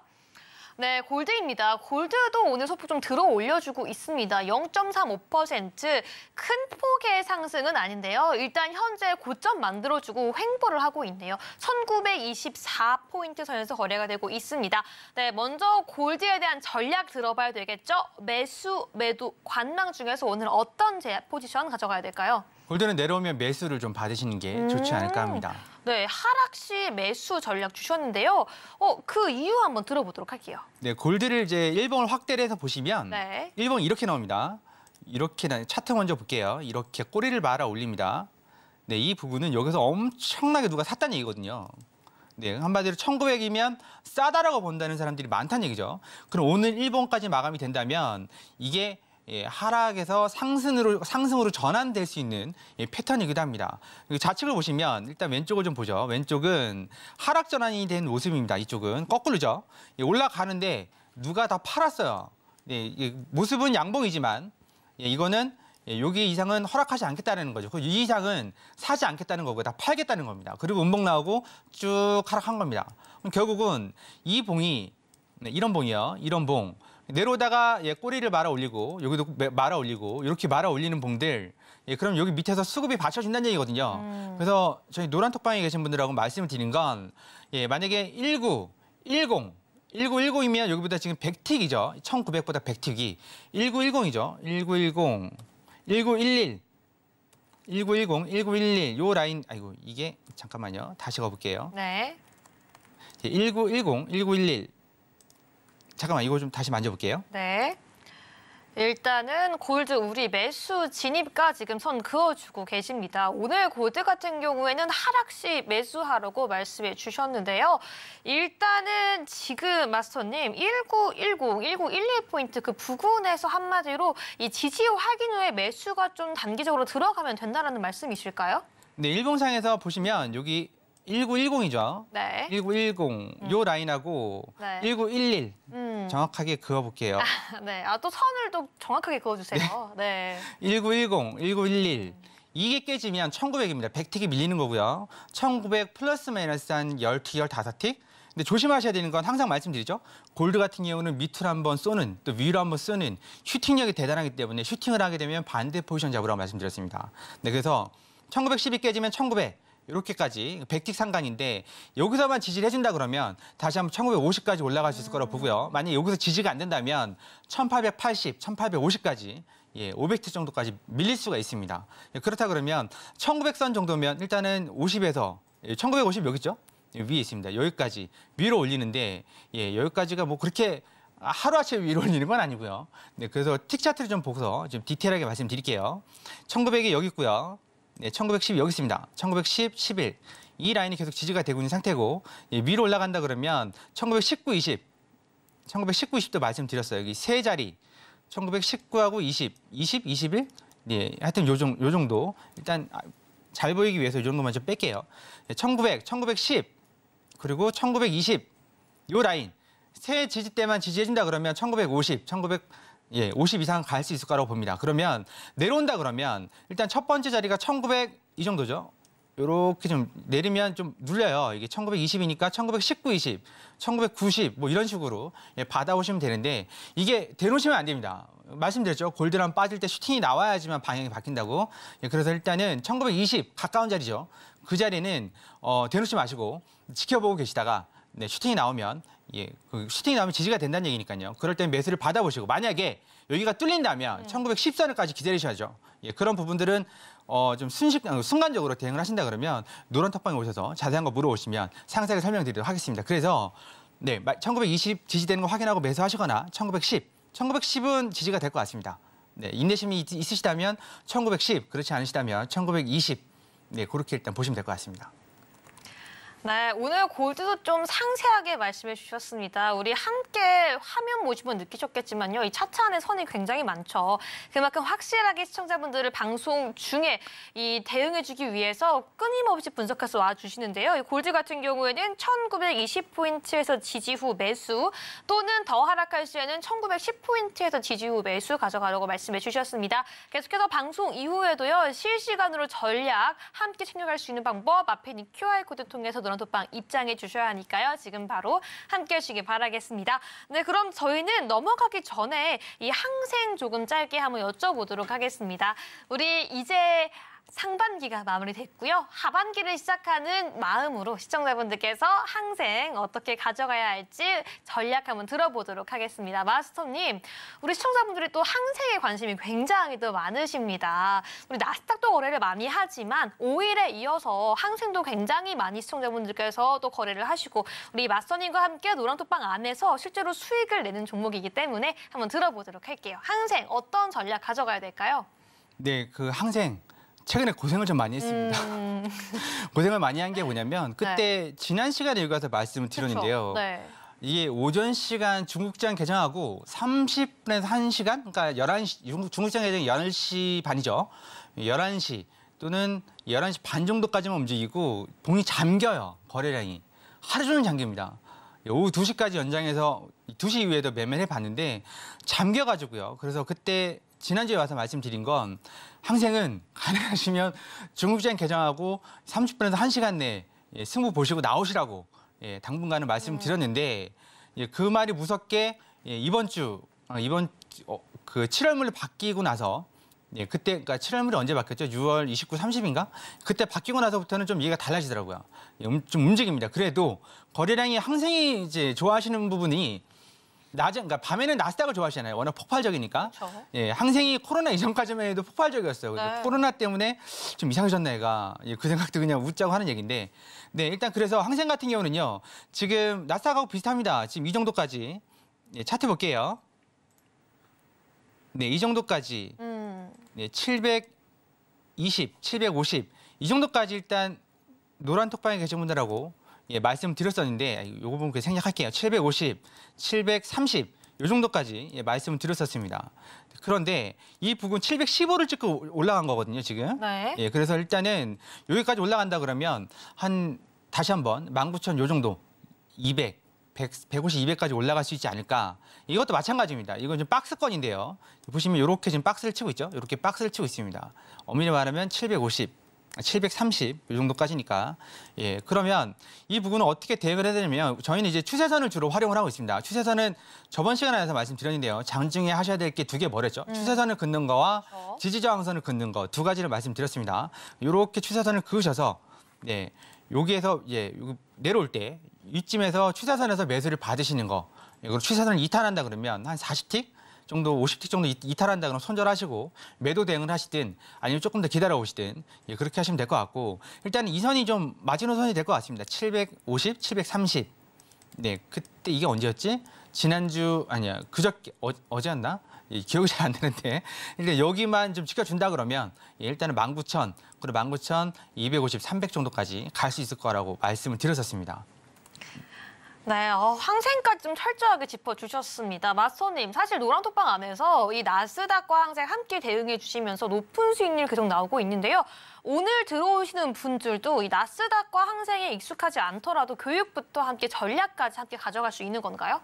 Speaker 1: 네, 골드입니다. 골드도 오늘 소폭 좀 들어 올려주고 있습니다. 0.35%큰 폭의 상승은 아닌데요. 일단 현재 고점 만들어주고 횡보를 하고 있네요. 1924포인트 선에서 거래가 되고 있습니다. 네, 먼저 골드에 대한 전략 들어봐야 되겠죠? 매수, 매도, 관망 중에서 오늘 어떤 제 포지션 가져가야 될까요?
Speaker 2: 골드는 내려오면 매수를 좀 받으시는 게음 좋지 음. 않을까 합니다.
Speaker 1: 네, 하락 시 매수 전략 주셨는데요. 어, 그 이유 한번 들어보도록 할게요.
Speaker 2: 네, 골드를 이제 1번을 확대를 해서 보시면 네. 1번 이렇게 나옵니다. 이렇게 차트 먼저 볼게요. 이렇게 꼬리를 말아 올립니다. 네, 이 부분은 여기서 엄청나게 누가 샀다는 얘기거든요. 네, 한마디로 1900이면 싸다라고 본다는 사람들이 많다는 얘기죠. 그럼 오늘 1번까지 마감이 된다면 이게 예, 하락에서 상승으로 상승으로 전환될 수 있는 예, 패턴이기도 합니다. 그 좌측을 보시면 일단 왼쪽을 좀 보죠. 왼쪽은 하락 전환이 된 모습입니다. 이쪽은 거꾸로죠. 예, 올라가는데 누가 다 팔았어요. 예, 모습은 양봉이지만 예, 이거는 여기 예, 이상은 허락하지 않겠다는 거죠. 이 이상은 사지 않겠다는 거고 다 팔겠다는 겁니다. 그리고 음봉 나오고 쭉 하락한 겁니다. 결국은 이 봉이 네, 이런 봉이요. 이런 봉. 내려오다가 예, 꼬리를 말아 올리고 여기도 말아 올리고 이렇게 말아 올리는 봉들 예, 그럼 여기 밑에서 수급이 받쳐준다는 얘기거든요. 음. 그래서 저희 노란 톡방에 계신 분들하고 말씀을 드린 건 예, 만약에 19, 10 1910이면 여기보다 지금 100틱이죠. 1900보다 100틱이 1910이죠. 1910, 1911, 1910, 1911, 요 라인, 아이고, 이게, 잠깐만요. 다시 가볼게요. 네. 1910, 예, 1911, 잠깐만 이거 좀 다시 만져볼게요.
Speaker 1: 네. 일단은 골드 우리 매수 진입가 지금 선 그어주고 계십니다. 오늘 골드 같은 경우에는 하락 시 매수하라고 말씀해 주셨는데요. 일단은 지금 마스터님 1910, 1912포인트 그 부근에서 한마디로 이 지지 확인 후에 매수가 좀 단기적으로 들어가면 된다는 말씀이실까요?
Speaker 2: 네, 일봉상에서 보시면 여기 1910이죠. 네. 1910. 음. 요 라인하고 네. 1911. 음. 정확하게 그어 볼게요.
Speaker 1: 아, 네. 아, 또 선을 또 정확하게 그어 주세요. 네.
Speaker 2: 네. 1910, 1911. 음. 이게 깨지면 1900입니다. 100틱이 밀리는 거고요. 1900 플러스 마이너스 한1 2 15틱. 근데 조심하셔야 되는 건 항상 말씀드리죠. 골드 같은 경우는 밑으로 한번 쏘는 또 위로 한번 쏘는 슈팅력이 대단하기 때문에 슈팅을 하게 되면 반대 포지션 잡으라고 말씀드렸습니다. 네, 그래서 1910이 깨지면 1900, 이렇게까지 백직 상강인데 여기서만 지지를 해준다 그러면 다시 한번 1950까지 올라갈 수 있을 거라고 보고요. 만약 여기서 지지가 안 된다면 1880, 1850까지 예, 500트 정도까지 밀릴 수가 있습니다. 예, 그렇다 그러면 1900선 정도면 일단은 50에서 1950 예, 여기죠? 예, 위에 있습니다. 여기까지 위로 올리는데 예, 여기까지가 뭐 그렇게 하루아침에 위로 올리는 건 아니고요. 네, 그래서 틱 차트를 좀 보고서 좀 디테일하게 말씀드릴게요. 1900이 여기 있고요. 네, 예, 1910 여기 있습니다. 1910, 11. 이 라인이 계속 지지가 되고 있는 상태고 위로 올라간다 그러면 1919, 20, 1919, 20도 말씀드렸어요. 여기 세 자리, 1919하고 20, 20, 21? 예, 하여튼 요, 정, 요 정도. 일단 아, 잘 보이기 위해서 요 정도만 좀 뺄게요. 1900, 예, 1910, 그리고 1920, 요 라인. 세 지지대만 지지해준다 그러면 1950, 1900, 예, 50 이상 갈 수 있을 거라고 봅니다. 그러면 내려온다 그러면 일단 첫 번째 자리가 1900 이 정도죠. 요렇게좀 내리면 좀 눌려요. 이게 1920이니까 1919, 20, 1990 뭐 이런 식으로 예, 받아오시면 되는데 이게 대놓으시면 안 됩니다. 말씀드렸죠. 골드랑 빠질 때 슈팅이 나와야지만 방향이 바뀐다고. 예, 그래서 일단은 1920 가까운 자리죠. 그 자리는 어, 대놓지 마시고 지켜보고 계시다가 네, 슈팅이 나오면 예, 그 슈팅이 나오면 지지가 된다는 얘기니까요. 그럴 땐 매수를 받아보시고 만약에 여기가 뚫린다면 네. 1914년까지 기다리셔야죠. 예, 그런 부분들은 어, 좀 순식, 간 어, 순간적으로 대응을 하신다 그러면 노란 톡방에 오셔서 자세한 거 물어보시면 상세하게 설명드리도록 하겠습니다. 그래서 네, 1920 지지되는 거 확인하고 매수하시거나 1910, 1910은 지지가 될 것 같습니다. 네, 인내심이 있, 있으시다면 1910, 그렇지 않으시다면 1920, 네, 그렇게 일단 보시면 될 것 같습니다.
Speaker 1: 네, 오늘 골드도 좀 상세하게 말씀해 주셨습니다. 우리 함께 화면 모시면 느끼셨겠지만요. 이 차트 안에 선이 굉장히 많죠. 그만큼 확실하게 시청자분들을 방송 중에 이 대응해 주기 위해서 끊임없이 분석해서 와 주시는데요. 이 골드 같은 경우에는 1920포인트에서 지지 후 매수 또는 더 하락할 시에는 1910포인트에서 지지 후 매수 가져가려고 말씀해 주셨습니다. 계속해서 방송 이후에도요. 실시간으로 전략 함께 챙겨갈 수 있는 방법 앞에 있는 QR코드 통해서 늘어 단톡방 입장해 주셔야 하니까요. 지금 바로 함께 해주시기 바라겠습니다. 네, 그럼 저희는 넘어가기 전에 이 항생 조금 짧게 한번 여쭤보도록 하겠습니다. 우리 이제 상반기가 마무리됐고요. 하반기를 시작하는 마음으로 시청자분들께서 항생 어떻게 가져가야 할지 전략 한번 들어보도록 하겠습니다. 마스터님, 우리 시청자분들이 또 항생에 관심이 굉장히 더 많으십니다. 우리 나스닥도 거래를 많이 하지만 5일에 이어서 항생도 굉장히 많이 시청자분들께서 또 거래를 하시고 우리 마스터님과 함께 노란톡방 안에서 실제로 수익을 내는 종목이기 때문에 한번 들어보도록 할게요. 항생 어떤 전략 가져가야 될까요?
Speaker 2: 네, 그 항생 최근에 고생을 좀 많이 했습니다. 음... 고생을 많이 한 게 뭐냐면 네. 그때 네. 지난 시간에 읽어서 말씀을 드렸는데요. 네. 이게 오전 시간 중국장 개장하고 30분에서 1시간, 그러니까 11시, 중국장 개장 10시 반이죠. 11시 또는 11시 반 정도까지만 움직이고 봉이 잠겨요, 거래량이. 하루 종일 잠깁니다. 오후 2시까지 연장해서 2시 이후에도 매매를 해봤는데 잠겨가지고요. 그래서 그때 지난주에 와서 말씀드린 건 항생은 가능하시면 중국장 개장하고 30분에서 1시간 내에 예, 승부 보시고 나오시라고 예, 당분간은 말씀드렸는데 예, 그 말이 무섭게 예, 이번 주 어, 이번 어, 그 7월물로 바뀌고 나서 예, 그때 그러니까 7월물이 언제 바뀌었죠? 6월 29, 30인가? 그때 바뀌고 나서부터는 좀 이해가 달라지더라고요. 예, 음, 좀 움직입니다. 그래도 거래량이 항생이 이제 좋아하시는 부분이 낮에 그러니까 밤에는 나스닥을 좋아하시잖아요. 워낙 폭발적이니까. 그렇죠. 예, 항생이 코로나 이전까지만 해도 폭발적이었어요. 그래서 네. 코로나 때문에 좀 이상해졌나 얘가. 예, 그 생각도 그냥 웃자고 하는 얘기인데. 네, 일단 그래서 항생 같은 경우는요. 지금 나스닥하고 비슷합니다. 지금 이 정도까지. 예, 차트 볼게요. 네, 이 정도까지. 음. 네, 720, 750. 이 정도까지 일단 노란 톡방에 계신 분들하고 예, 말씀드렸었는데 아, 요 부분 그 생략할게요. 750, 730, 요 정도까지 예, 말씀을 드렸었습니다. 그런데 이 부분 715를 찍고 올라간 거거든요, 지금. 네. 예, 그래서 일단은 여기까지 올라간다 그러면 한 다시 한번 19,000 요 정도 200 100, 150, 200까지 올라갈 수 있지 않을까. 이것도 마찬가지입니다. 이건 지금 박스권인데요. 보시면 이렇게 지금 박스를 치고 있죠. 이렇게 박스를 치고 있습니다. 엄밀히 말하면 750, 730, 이 정도까지니까. 예, 그러면 이 부분은 어떻게 대응을 해야 되냐면 저희는 이제 추세선을 주로 활용을 하고 있습니다. 추세선은 저번 시간에서 말씀드렸는데요. 장중에 하셔야 될 게 두 개 뭐랬죠? 음. 추세선을 긋는 거와 그렇죠. 지지저항선을 긋는 거 두 가지를 말씀드렸습니다. 이렇게 추세선을 그으셔서 예, 여기에서 예, 내려올 때 이쯤에서 추세선에서 매수를 받으시는 거 이걸 예, 추세선을 이탈한다 그러면 한 40틱 정도 50틱 정도 이탈한다 그러면 손절하시고 매도 대응을 하시든 아니면 조금 더 기다려 오시든 예, 그렇게 하시면 될 것 같고 일단 이 선이 좀 마지노선이 될 것 같습니다. 750, 730. 네, 그때 이게 언제였지? 지난주 아니야 그저께 어, 어제였나? 예, 기억이 잘 안 되는데 일단 여기만 좀 지켜준다 그러면 예, 일단은 19,000 그리고 19,250, 300 정도까지 갈 수 있을 거라고 말씀을 드렸었습니다.
Speaker 1: 네, 어, 항생까지 좀 철저하게 짚어주셨습니다. 마스터님, 사실 노란톡방 안에서 이 나스닥과 항생 함께 대응해 주시면서 높은 수익률 계속 나오고 있는데요. 오늘 들어오시는 분들도 이 나스닥과 항생에 익숙하지 않더라도 교육부터 함께 전략까지 함께 가져갈 수 있는 건가요?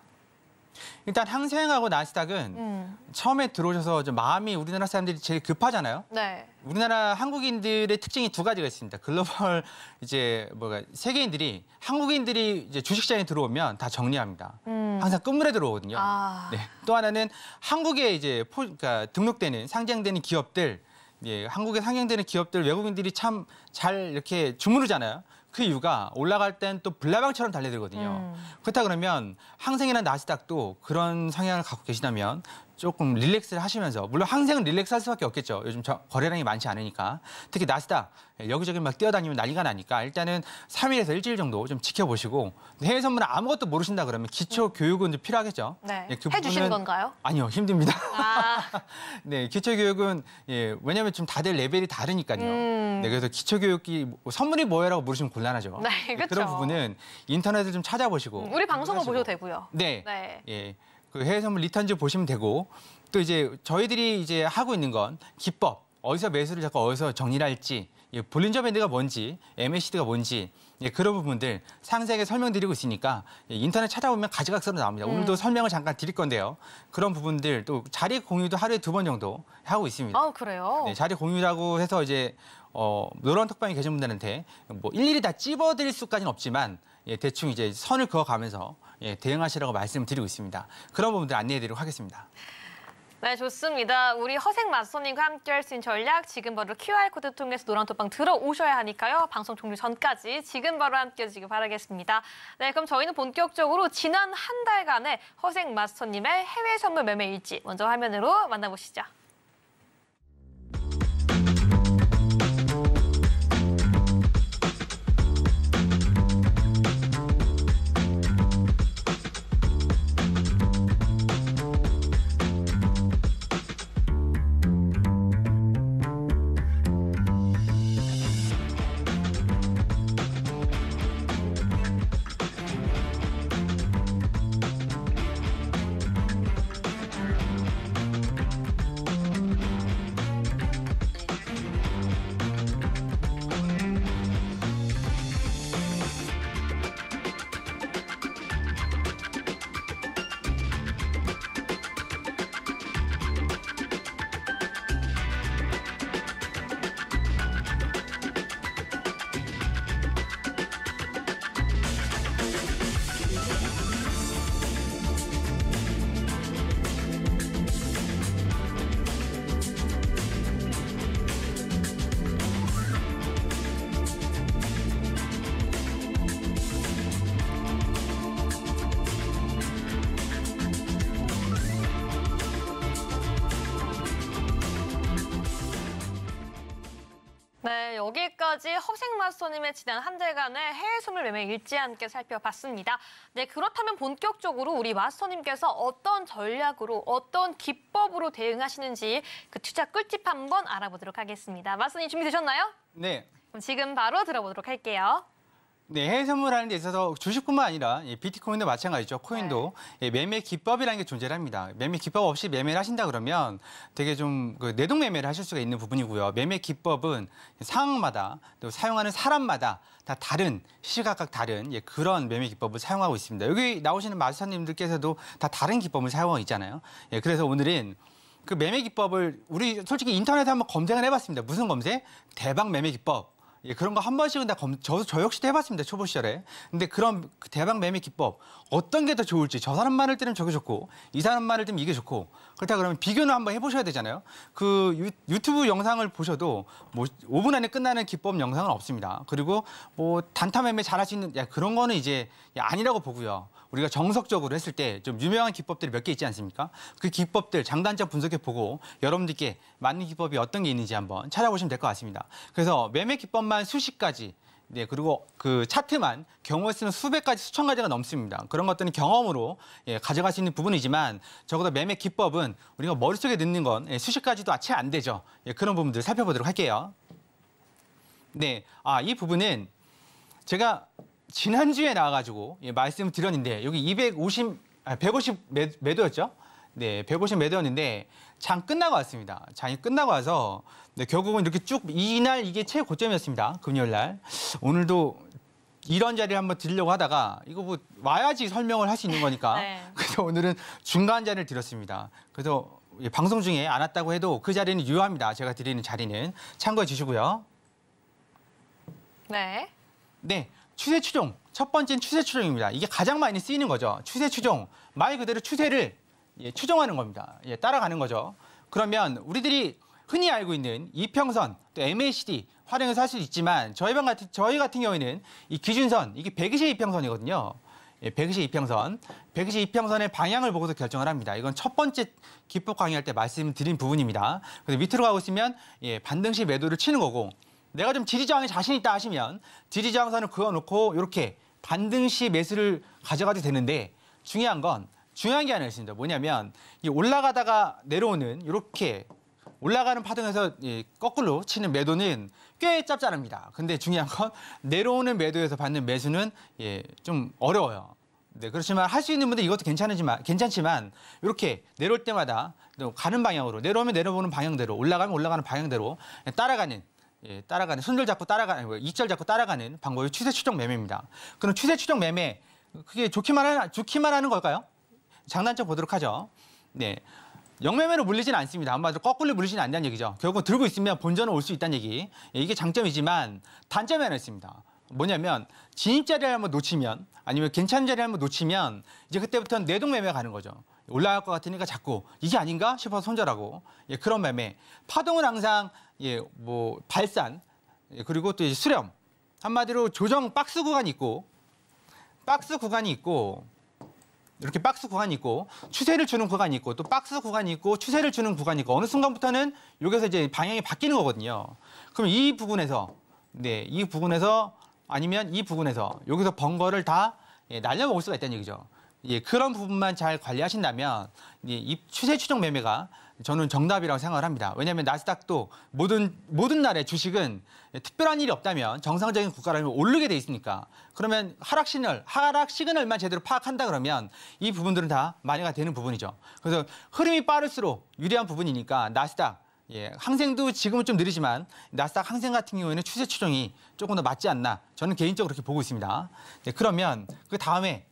Speaker 2: 일단 항생하고 나스닥은 음. 처음에 들어오셔서 좀 마음이 우리나라 사람들이 제일 급하잖아요. 네. 우리나라 한국인들의 특징이 두 가지가 있습니다. 글로벌 이제 뭐가 세계인들이 한국인들이 이제 주식장에 들어오면 다 정리합니다. 음. 항상 끝물에 들어오거든요. 아. 네. 또 하나는 한국에 이제 포, 그러니까 등록되는 상장되는 기업들 예, 한국에 상장되는 기업들 외국인들이 참 잘 이렇게 주무르잖아요. 그 이유가 올라갈 땐 또블라방처럼 달려들거든요. 음. 그렇다 그러면 항생이나 나스닥도 그런 성향을 갖고 계시다면 조금 릴렉스를 하시면서 물론 항상 릴렉스 할 수밖에 없겠죠. 요즘 저 거래량이 많지 않으니까. 특히 나스닥 예, 여기저기 막 뛰어다니면 난리가 나니까 일단은 3일에서 일주일 정도 좀 지켜보시고 해외 선물은 아무것도 모르신다 그러면 기초 음. 교육은 좀 필요하겠죠. 네. 예, 그 해주시는 부분은... 건가요? 아니요, 힘듭니다. 아. 네, 기초 교육은 예, 왜냐하면 좀 다들 레벨이 다르니까요. 음... 네, 그래서 기초 교육이 뭐, 선물이 뭐예요라고 물으시면 곤란하죠. 네, 그렇죠. 그런 부분은 인터넷을 좀 찾아보시고 음,
Speaker 1: 우리 방송을 보셔도 되고요. 네, 네.
Speaker 2: 예. 그 해외선물 리턴즈 보시면 되고 또 이제 저희들이 이제 하고 있는 건 기법 어디서 매수를 잡고 어디서 정리를 할지 예, 볼린저 밴드가 뭔지 MACD가 뭔지 예, 그런 부분들 상세하게 설명드리고 있으니까 예, 인터넷 찾아보면 가지각색으로 나옵니다. 음. 오늘도 설명을 잠깐 드릴 건데요. 그런 부분들 또 자리 공유도 하루에 두 번 정도 하고 있습니다. 아
Speaker 1: 그래요? 네, 자리
Speaker 2: 공유라고 해서 이제 어, 노란 턱방에 계신 분들한테 뭐 일일이 다 찝어드릴 수까지는 없지만 예, 대충 이제 선을 그어가면서 예, 대응하시라고 말씀을 드리고 있습니다. 그런 부분들 안내해드리도록 하겠습니다.
Speaker 1: 네, 좋습니다. 우리 허생 마소님과 함께할 수 있는 전략 지금 바로 QR코드 통해서 노란톡방 들어오셔야 하니까요. 방송 종료 전까지 지금 바로 함께해 주시기 바라겠습니다. 네, 그럼 저희는 본격적으로 지난 한 달간의 허생 마스터님의 해외 선물 매매 일지 먼저 화면으로 만나보시죠. 지금까지 허생마스터님의 지난 한 달간의 해외 선물 매매 일지와 함께 살펴봤습니다. 네, 그렇다면 본격적으로 우리 마스터님께서 어떤 전략으로, 어떤 기법으로 대응하시는지 그 투자 꿀팁 한번 알아보도록 하겠습니다. 마스터님 준비되셨나요? 네. 그럼 지금 바로 들어보도록 할게요.
Speaker 2: 네, 해외 선물하는 데 있어서 주식뿐만 아니라 예, 비트코인도 마찬가지죠. 코인도 네. 예, 매매 기법이라는 게 존재합니다. 매매 기법 없이 매매를 하신다 그러면 되게 좀 그 내동 매매를 하실 수가 있는 부분이고요. 매매 기법은 상황마다 또 사용하는 사람마다 다 다른 시시각각 다른 예, 그런 매매 기법을 사용하고 있습니다. 여기 나오시는 마스터님들께서도 다 다른 기법을 사용하고 있잖아요. 예, 그래서 오늘은 그 매매 기법을 우리 솔직히 인터넷에 한번 검색을 해봤습니다. 무슨 검색? 대박 매매 기법. 예, 그런 거 한 번씩은 다 검, 저, 저 역시도 해봤습니다, 초보 시절에. 근데 그런 그 대박 매매 기법, 어떤 게 더 좋을지, 저 사람만을 때는 저게 좋고, 이 사람만을 때면 이게 좋고, 그렇다 그러면 비교는 한번 해보셔야 되잖아요. 그 유, 튜브 영상을 보셔도 뭐 5분 안에 끝나는 기법 영상은 없습니다. 그리고 뭐 단타 매매 잘할 수 있는, 야, 그런 거는 이제 야, 아니라고 보고요. 우리가 정석적으로 했을 때 좀 유명한 기법들이 몇 개 있지 않습니까? 그 기법들 장단점 분석해 보고 여러분들께 맞는 기법이 어떤 게 있는지 한번 찾아보시면 될 것 같습니다. 그래서 매매 기법만 수십 가지 네, 그리고 그 차트만 경우에 쓰는 수백 가지, 수천 가지가 넘습니다. 그런 것들은 경험으로 예, 가져갈 수 있는 부분이지만 적어도 매매 기법은 우리가 머릿속에 넣는 건 예, 수십 가지도 채안 되죠. 예, 그런 부분들 살펴보도록 할게요. 네, 아, 이 부분은 제가 지난주에 나와가지고 예, 말씀을 드렸는데 여기 250, 아, 150 매, 도였죠 네, 150 매도였는데 장 끝나고 왔습니다. 장이 끝나고 와서 네, 결국은 이렇게 쭉 이날 이게 최고점이었습니다. 금요일 날. 오늘도 이런 자리를 한번 드리려고 하다가 이거 뭐 와야지 설명을 할 수 있는 거니까 네. 그래서 오늘은 중간 자리를 드렸습니다. 그래서 방송 중에 안 왔다고 해도 그 자리는 유효합니다. 제가 드리는 자리는 참고해 주시고요. 네. 네. 추세 추종. 첫 번째는 추세 추종입니다. 이게 가장 많이 쓰이는 거죠. 추세 추종. 말 그대로 추세를 예, 추종하는 겁니다. 예, 따라가는 거죠. 그러면 우리들이 흔히 알고 있는 이평선, 또 MACD 활용해서 할 수 있지만 저희 방 같은 저희 같은 경우에는 이 기준선 이게 120의 이평선이거든요. 예, 120 이평선, 120 이평선의 방향을 보고서 결정을 합니다. 이건 첫 번째 기법 강의할 때 말씀드린 부분입니다. 그래서 밑으로 가고 있으면 예, 반등시 매도를 치는 거고 내가 좀 지지저항에 자신 있다 하시면 지지저항선을 그어놓고 이렇게 반등시 매수를 가져가도 되는데 중요한 건 중요한 게 하나 있습니다. 뭐냐면 이 올라가다가 내려오는 이렇게 올라가는 파동에서 거꾸로 치는 매도는 꽤 짭짤합니다. 근데 중요한 건 내려오는 매도에서 받는 매수는 예, 좀 어려워요. 네, 그렇지만 할 수 있는 분들 이것도 괜찮지만 괜찮지만 이렇게 내려올 때마다 가는 방향으로 내려오면 내려오는 방향대로 올라가면 올라가는 방향대로 따라가는 예, 따라가는 손절 잡고 따라가는 뭐 이절 잡고 따라가는 방법이 추세 추정 매매입니다. 그럼 추세 추정 매매 그게 좋기만 하는 좋기만 하는 걸까요? 장단점 보도록 하죠. 네. 영매매로 물리지는 않습니다. 한마디로 거꾸로 물리지는 않는 얘기죠. 결국 들고 있으면 본전은 올 수 있다는 얘기. 예, 이게 장점이지만 단점이 하나 있습니다. 뭐냐면 진입 자리를 한번 놓치면 아니면 괜찮은 자리를 한번 놓치면 이제 그때부터는 내동 매매 가는 거죠. 올라갈 것 같으니까 자꾸 이게 아닌가 싶어서 손절하고 예, 그런 매매. 파동은 항상 예, 뭐 발산 예, 그리고 또 이제 수렴 한마디로 조정 박스 구간이 있고 박스 구간이 있고 이렇게 박스 구간이 있고 추세를 주는 구간이 있고 또 박스 구간이 있고 추세를 주는 구간이 있고 어느 순간부터는 여기서 이제 방향이 바뀌는 거거든요. 그럼 이 부분에서 네, 이 부분에서 아니면 이 부분에서 여기서 번거를 다 예, 날려먹을 수가 있다는 얘기죠. 예, 그런 부분만 잘 관리하신다면 예, 이 추세 추정 매매가 저는 정답이라고 생각을 합니다. 왜냐하면 나스닥도 모든 모든 날에 주식은 특별한 일이 없다면 정상적인 국가라면 오르게 돼 있으니까 그러면 하락 시널 하락 시그널만 제대로 파악한다 그러면 이 부분들은 다 만회가 되는 부분이죠. 그래서 흐름이 빠를수록 유리한 부분이니까 나스닥 예, 항생도 지금은 좀 느리지만 나스닥 항생 같은 경우에는 추세 추종이 조금 더 맞지 않나 저는 개인적으로 그렇게 보고 있습니다. 네, 그러면 그 다음에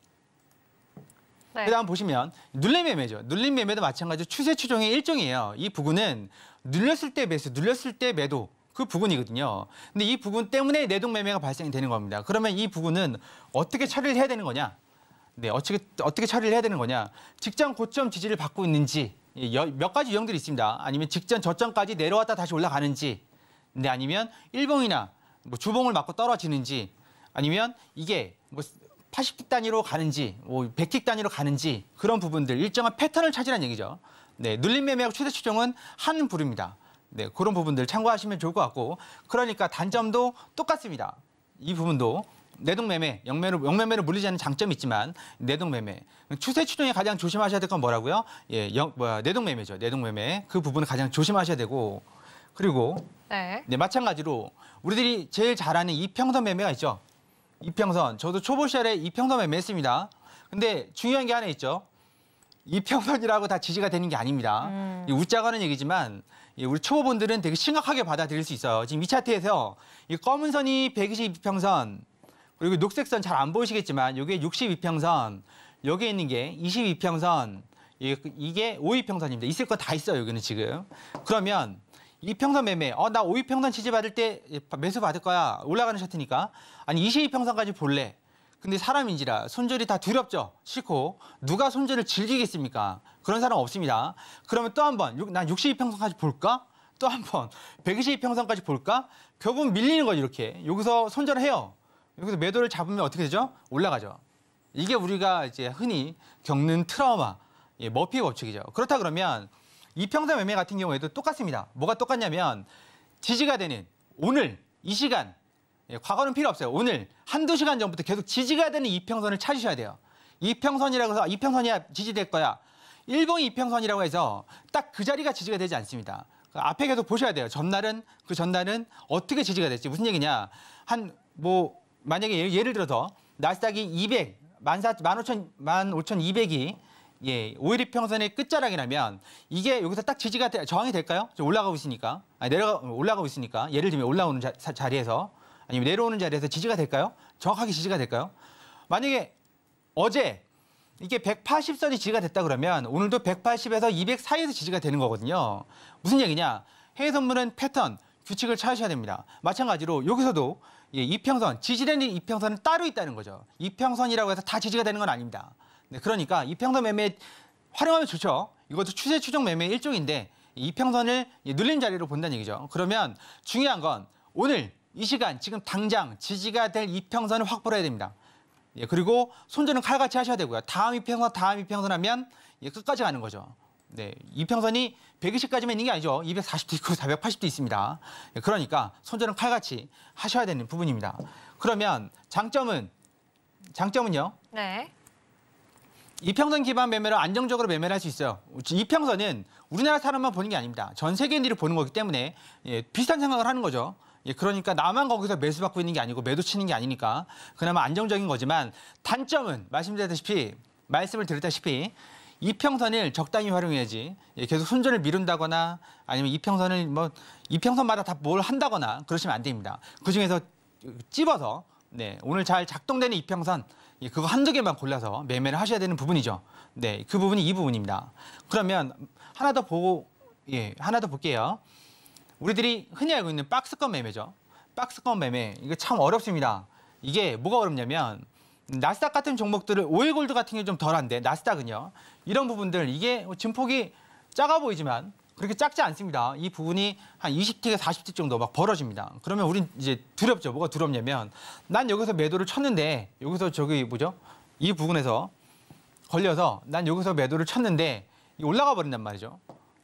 Speaker 2: 네. 그다음 보시면 눌림 매매죠. 눌림 매매도 마찬가지로 추세 추종의 일종이에요. 이 부분은 눌렸을 때 매수, 눌렸을 때 매도 그 부분이거든요. 근데 이 부분 때문에 내동 매매가 발생이 되는 겁니다. 그러면 이 부분은 어떻게 처리를 해야 되는 거냐? 네, 어떻게 어떻게 처리를 해야 되는 거냐? 직장 고점 지지를 받고 있는지 몇 가지 유형들이 있습니다. 아니면 직전 저점까지 내려왔다 다시 올라가는지, 네, 아니면 일봉이나 뭐 주봉을 맞고 떨어지는지, 아니면 이게 뭐 80킥 단위로 가는지, 뭐 100킥 단위로 가는지 그런 부분들 일정한 패턴을 찾으라는 얘기죠. 네, 눌림 매매하고 최대 추종은 한 부류입니다. 네, 그런 부분들 참고하시면 좋을 것 같고 그러니까 단점도 똑같습니다. 이 부분도 내동매매, 영매로, 영매매를 물리지 않는 장점이 있지만 내동매매. 추세 추종에 가장 조심하셔야 될 건 뭐라고요? 예, 영, 뭐야, 내동매매죠. 내동매매. 그 부분을 가장 조심하셔야 되고 그리고 네. 네, 마찬가지로 우리들이 제일 잘하는 이평선 매매가 있죠. 이평선. 저도 초보 시절에 이평선 매매했습니다. 근데 중요한 게 하나 있죠. 이평선이라고 다 지지가 되는 게 아닙니다. 음. 웃자고 는 얘기지만 우리 초보분들은 되게 심각하게 받아들일 수 있어요. 지금 이 차트에서 이 검은 선이 122평선, 그리고 녹색 선 잘 안 보이시겠지만 이게 62평선, 여기 있는 게 22평선, 이게 52평선입니다. 있을 거 다 있어요, 여기는 지금. 그러면 이평선 매매. 어, 나 5위평선 취재 받을 때 매수 받을 거야. 올라가는 차트니까 아니, 22평선까지 볼래. 근데 사람인지라 손절이 다 두렵죠. 싫고 누가 손절을 즐기겠습니까? 그런 사람 없습니다. 그러면 또 한 번, 난 62평선까지 볼까? 또 한 번, 122평선까지 볼까? 결국은 밀리는 거죠, 이렇게. 여기서 손절을 해요. 여기서 매도를 잡으면 어떻게 되죠? 올라가죠. 이게 우리가 이제 흔히 겪는 트라우마, 예, 머피의 법칙이죠. 그렇다 그러면 이평선 매매 같은 경우에도 똑같습니다. 뭐가 똑같냐면 지지가 되는 오늘 이 시간 예, 과거는 필요 없어요. 오늘 한두 시간 전부터 계속 지지가 되는 이평선을 찾으셔야 돼요. 이평선이라고 해서 이평선이야 지지될 거야. 일봉이 평선이라고 해서 딱 그 자리가 지지가 되지 않습니다. 그 앞에 계속 보셔야 돼요. 전날은 그 전날은 어떻게 지지가 됐지? 무슨 얘기냐? 한 뭐 만약에 예를, 예를 들어서 나스닥이 200 만사 15,000 15,200이 예, 5일이 평선의 끝자락이라면 이게 여기서 딱 지지가 돼, 저항이 될까요? 올라가고 있으니까. 아니, 내려가 올라가고 있으니까. 예를 들면 올라오는 자, 자리에서 아니면 내려오는 자리에서 지지가 될까요? 정확하게 지지가 될까요? 만약에 어제 이게 180선이 지지가 됐다 그러면 오늘도 180에서 200 사이에서 지지가 되는 거거든요. 무슨 얘기냐? 해외 선물은 패턴, 규칙을 찾으셔야 됩니다. 마찬가지로 여기서도 이평선, 지지되는 이평선은 따로 있다는 거죠. 이평선이라고 해서 다 지지가 되는 건 아닙니다. 네, 그러니까 이평선 매매 활용하면 좋죠. 이것도 추세 추정 매매의 일종인데 이평선을 늘린 자리로 본다는 얘기죠. 그러면 중요한 건 오늘 이 시간 지금 당장 지지가 될 이평선을 확보를 해야 됩니다. 예, 그리고 손절은 칼같이 하셔야 되고요. 다음 이평선, 다음 이평선 하면 예, 끝까지 가는 거죠. 네, 이평선이 120까지만 있는 게 아니죠. 240도 있고 480도 있습니다. 예, 그러니까 손절은 칼같이 하셔야 되는 부분입니다. 그러면 장점은 장점은요? 네. 이평선 기반 매매로 안정적으로 매매를 할 수 있어요. 이평선은 우리나라 사람만 보는 게 아닙니다. 전 세계인들이 보는 거기 때문에 예, 비슷한 생각을 하는 거죠. 예, 그러니까 나만 거기서 매수 받고 있는 게 아니고 매도 치는 게 아니니까 그나마 안정적인 거지만 단점은 말씀드렸다시피 말씀을 드렸다시피 이평선을 적당히 활용해야지 예, 계속 손전을 미룬다거나 아니면 이평선을 뭐 이평선마다 다 뭘 한다거나 그러시면 안 됩니다. 그중에서 찝어서 네, 오늘 잘 작동되는 이평선 예, 그거 한두 개만 골라서 매매를 하셔야 되는 부분이죠. 네, 그 부분이 이 부분입니다. 그러면 하나 더 보고 예, 하나 더 볼게요. 우리들이 흔히 알고 있는 박스권 매매죠. 박스권 매매 이거 참 어렵습니다. 이게 뭐가 어렵냐면 나스닥 같은 종목들을 오일골드 같은 게 좀 덜한데 나스닥은요 이런 부분들 이게 증폭이 작아 보이지만 그렇게 작지 않습니다. 이 부분이 한 20T에서 40T 정도 막 벌어집니다. 그러면 우린 이제 두렵죠. 뭐가 두렵냐면 난 여기서 매도를 쳤는데 여기서 저기 뭐죠? 이 부분에서 걸려서 난 여기서 매도를 쳤는데 올라가 버린단 말이죠.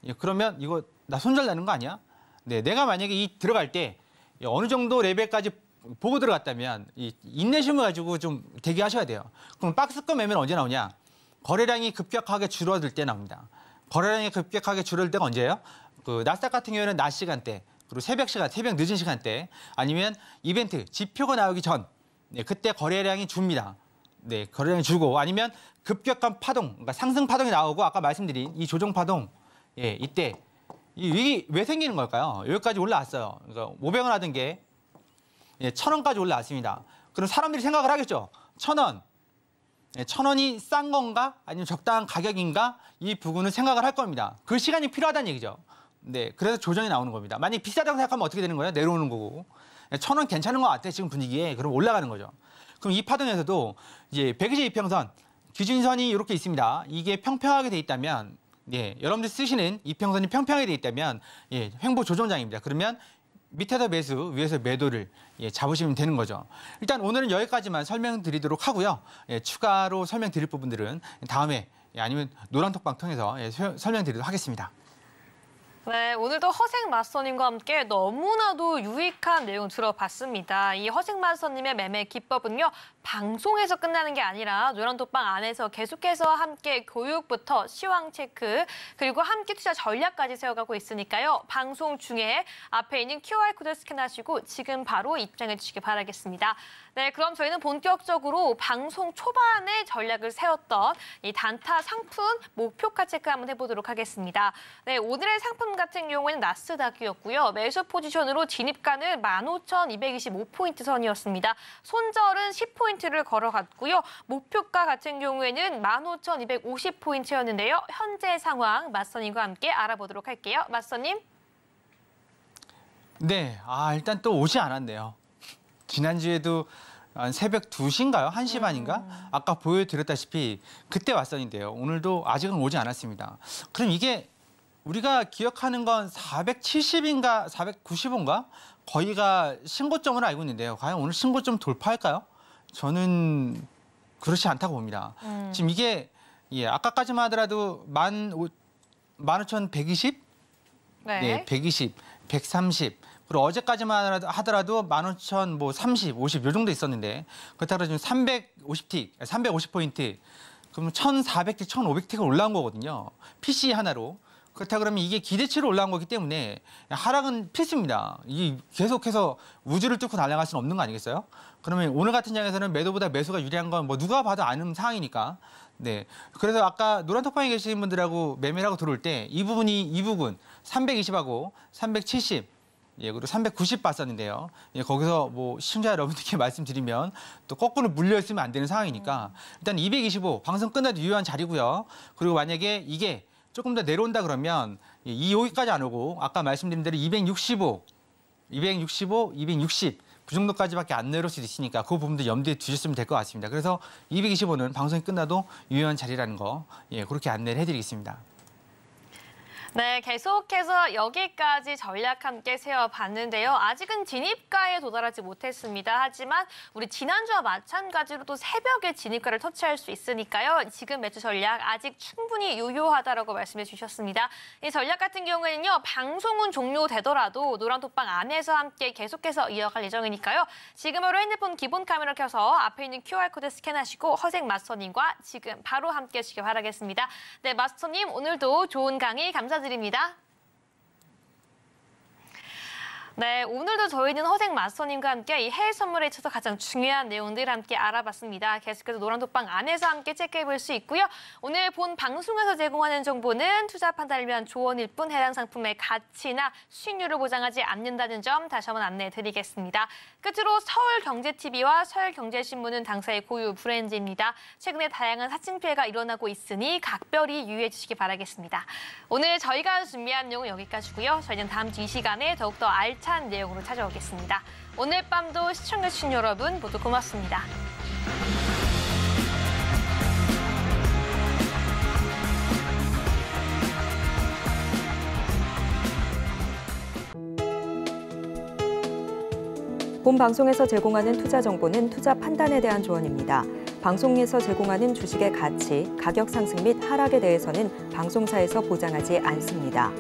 Speaker 2: 예, 그러면 이거 나 손절 나는 거 아니야? 네, 내가 만약에 이 들어갈 때 어느 정도 레벨까지 보고 들어갔다면 이 인내심을 가지고 좀 대기하셔야 돼요. 그럼 박스권 매매는 언제 나오냐? 거래량이 급격하게 줄어들 때 나옵니다. 거래량이 급격하게 줄을 때가 언제예요? 그 나스닥 같은 경우에는 낮 시간대 그리고 새벽 시간, 새벽 늦은 시간대 아니면 이벤트, 지표가 나오기 전 네, 그때 거래량이 줍니다. 네, 거래량이 줄고 아니면 급격한 파동, 그러니까 상승 파동이 나오고 아까 말씀드린 이 조정 파동 예, 이때 이게 위왜 생기는 걸까요? 여기까지 올라왔어요. 그러니까 500원 하던 게 예, 1000원까지 올라왔습니다. 그럼 사람들이 생각을 하겠죠. 1000원, 네, 천 원이 싼 건가 아니면 적당한 가격인가 이 부분을 생각을 할 겁니다. 그 시간이 필요하다는 얘기죠. 네, 그래서 조정이 나오는 겁니다. 만약 비싸다고 생각하면 어떻게 되는 거예요? 내려오는 거고. 네, 천원 괜찮은 것 같아 지금 분위기에 그럼 올라가는 거죠. 그럼 이 파동에서도 이제 120 이평선 기준선이 이렇게 있습니다. 이게 평평하게 돼 있다면 예, 여러분들 쓰시는 이평선이 평평하게 돼 있다면 예, 횡보 조정장입니다. 그러면 밑에다 매수, 위에서 매도를 예, 잡으시면 되는 거죠. 일단 오늘은 여기까지만 설명드리도록 하고요. 예, 추가로 설명드릴 부분들은 다음에 예, 아니면 노란톡방 통해서 예, 설명드리도록 하겠습니다.
Speaker 1: 네, 오늘도 허생 마스터님과 함께 너무나도 유익한 내용 들어봤습니다. 이 허생 마스터님의 매매 기법은요, 방송에서 끝나는 게 아니라 노란독방 안에서 계속해서 함께 교육부터 시황 체크, 그리고 함께 투자 전략까지 세워가고 있으니까요. 방송 중에 앞에 있는 QR코드 스캔하시고 지금 바로 입장해 주시기 바라겠습니다. 네, 그럼 저희는 본격적으로 방송 초반에 전략을 세웠던 이 단타 상품 목표가 체크 한번 해보도록 하겠습니다. 네, 오늘의 상품 같은 경우에는 나스닥이었고요. 매수 포지션으로 진입가는 15,225포인트 선이었습니다. 손절은 10포인트를 걸어갔고요. 목표가 같은 경우에는 15,250포인트였는데요. 현재 상황 맞선님과 함께 알아보도록 할게요. 맞선님.
Speaker 2: 네, 아 일단 또 오지 않았네요. 지난주에도 한 새벽 2시인가요? 1시 반인가? 음. 아까 보여드렸다시피 그때 왔었는데요. 오늘도 아직은 오지 않았습니다. 그럼 이게 우리가 기억하는 건 470인가 490인가 거기가 신고점을 알고 있는데요. 과연 오늘 신고점 돌파할까요? 저는 그렇지 않다고 봅니다. 음. 지금 이게 예, 아까까지만 하더라도 만 오, 15,120? 네. 네, 120, 130 그리고 어제까지만 하더라도 15,000, 뭐 30, 50, 요 정도 있었는데, 그렇다고 지금 350틱, 350포인트, 그러면 1,400틱, 1,500틱을 올라온 거거든요. PC 하나로. 그렇다 그러면 이게 기대치로 올라온 거기 때문에 하락은 필수입니다. 이게 계속해서 우주를 뚫고 날아갈 수는 없는 거 아니겠어요? 그러면 오늘 같은 장에서는 매도보다 매수가 유리한 건 뭐 누가 봐도 아는 상황이니까. 네. 그래서 아까 노란 톡방에 계신 분들하고 매매라고 들어올 때 이 부분이 이 부분 320하고 370 예, 그리고 390바선인데요. 예, 거기서 뭐 시청자 여러분들께 말씀드리면 또 거꾸로 물려 있으면 안 되는 상황이니까 음. 일단 225 방송 끝나도 유효한 자리고요. 그리고 만약에 이게 조금 더 내려온다 그러면 예, 이 여기까지 안 오고 아까 말씀드린 대로 265, 265, 260 그 정도까지밖에 안 내려올 수도 있으니까 그 부분도 염두에 두셨으면 될 것 같습니다. 그래서 225는 방송이 끝나도 유효한 자리라는 거 예, 그렇게 안내를 해드리겠습니다.
Speaker 1: 네, 계속해서 여기까지 전략 함께 세워봤는데요 아직은 진입가에 도달하지 못했습니다. 하지만 우리 지난주와 마찬가지로 또 새벽에 진입가를 터치할 수 있으니까요. 지금 매주 전략 아직 충분히 유효하다라고 말씀해 주셨습니다. 이 전략 같은 경우에는요. 방송은 종료되더라도 노란톡방 안에서 함께 계속해서 이어갈 예정이니까요. 지금으로 핸드폰 기본 카메라 켜서 앞에 있는 QR코드 스캔하시고 허생 마스터님과 지금 바로 함께 하시길 바라겠습니다. 네, 마스터님 오늘도 좋은 강의 감사합니다. 감사드립니다. 네, 오늘도 저희는 허생 마스터님과 함께 이 해외 선물에 있어서 가장 중요한 내용들 함께 알아봤습니다. 계속해서 노란독방 안에서 함께 체크해볼 수 있고요. 오늘 본 방송에서 제공하는 정보는 투자 판단을 위한 조언일 뿐 해당 상품의 가치나 수익률을 보장하지 않는다는 점 다시 한번 안내해드리겠습니다. 끝으로 서울경제TV와 서울경제신문은 당사의 고유 브랜드입니다. 최근에 다양한 사칭 피해가 일어나고 있으니 각별히 유의해 주시기 바라겠습니다. 오늘 저희가 준비한 내용은 여기까지고요. 저희는 다음 주 이 시간에 더욱더 알찬 찬 내용으로 찾아오겠습니다. 오늘 밤도 시청해주신 여러분 모두 고맙습니다. 본 방송에서 제공하는 투자 정보는 투자 판단에 대한 조언입니다. 방송에서 제공하는 주식의 가치, 가격 상승 및 하락에 대해서는 방송사에서 보장하지 않습니다.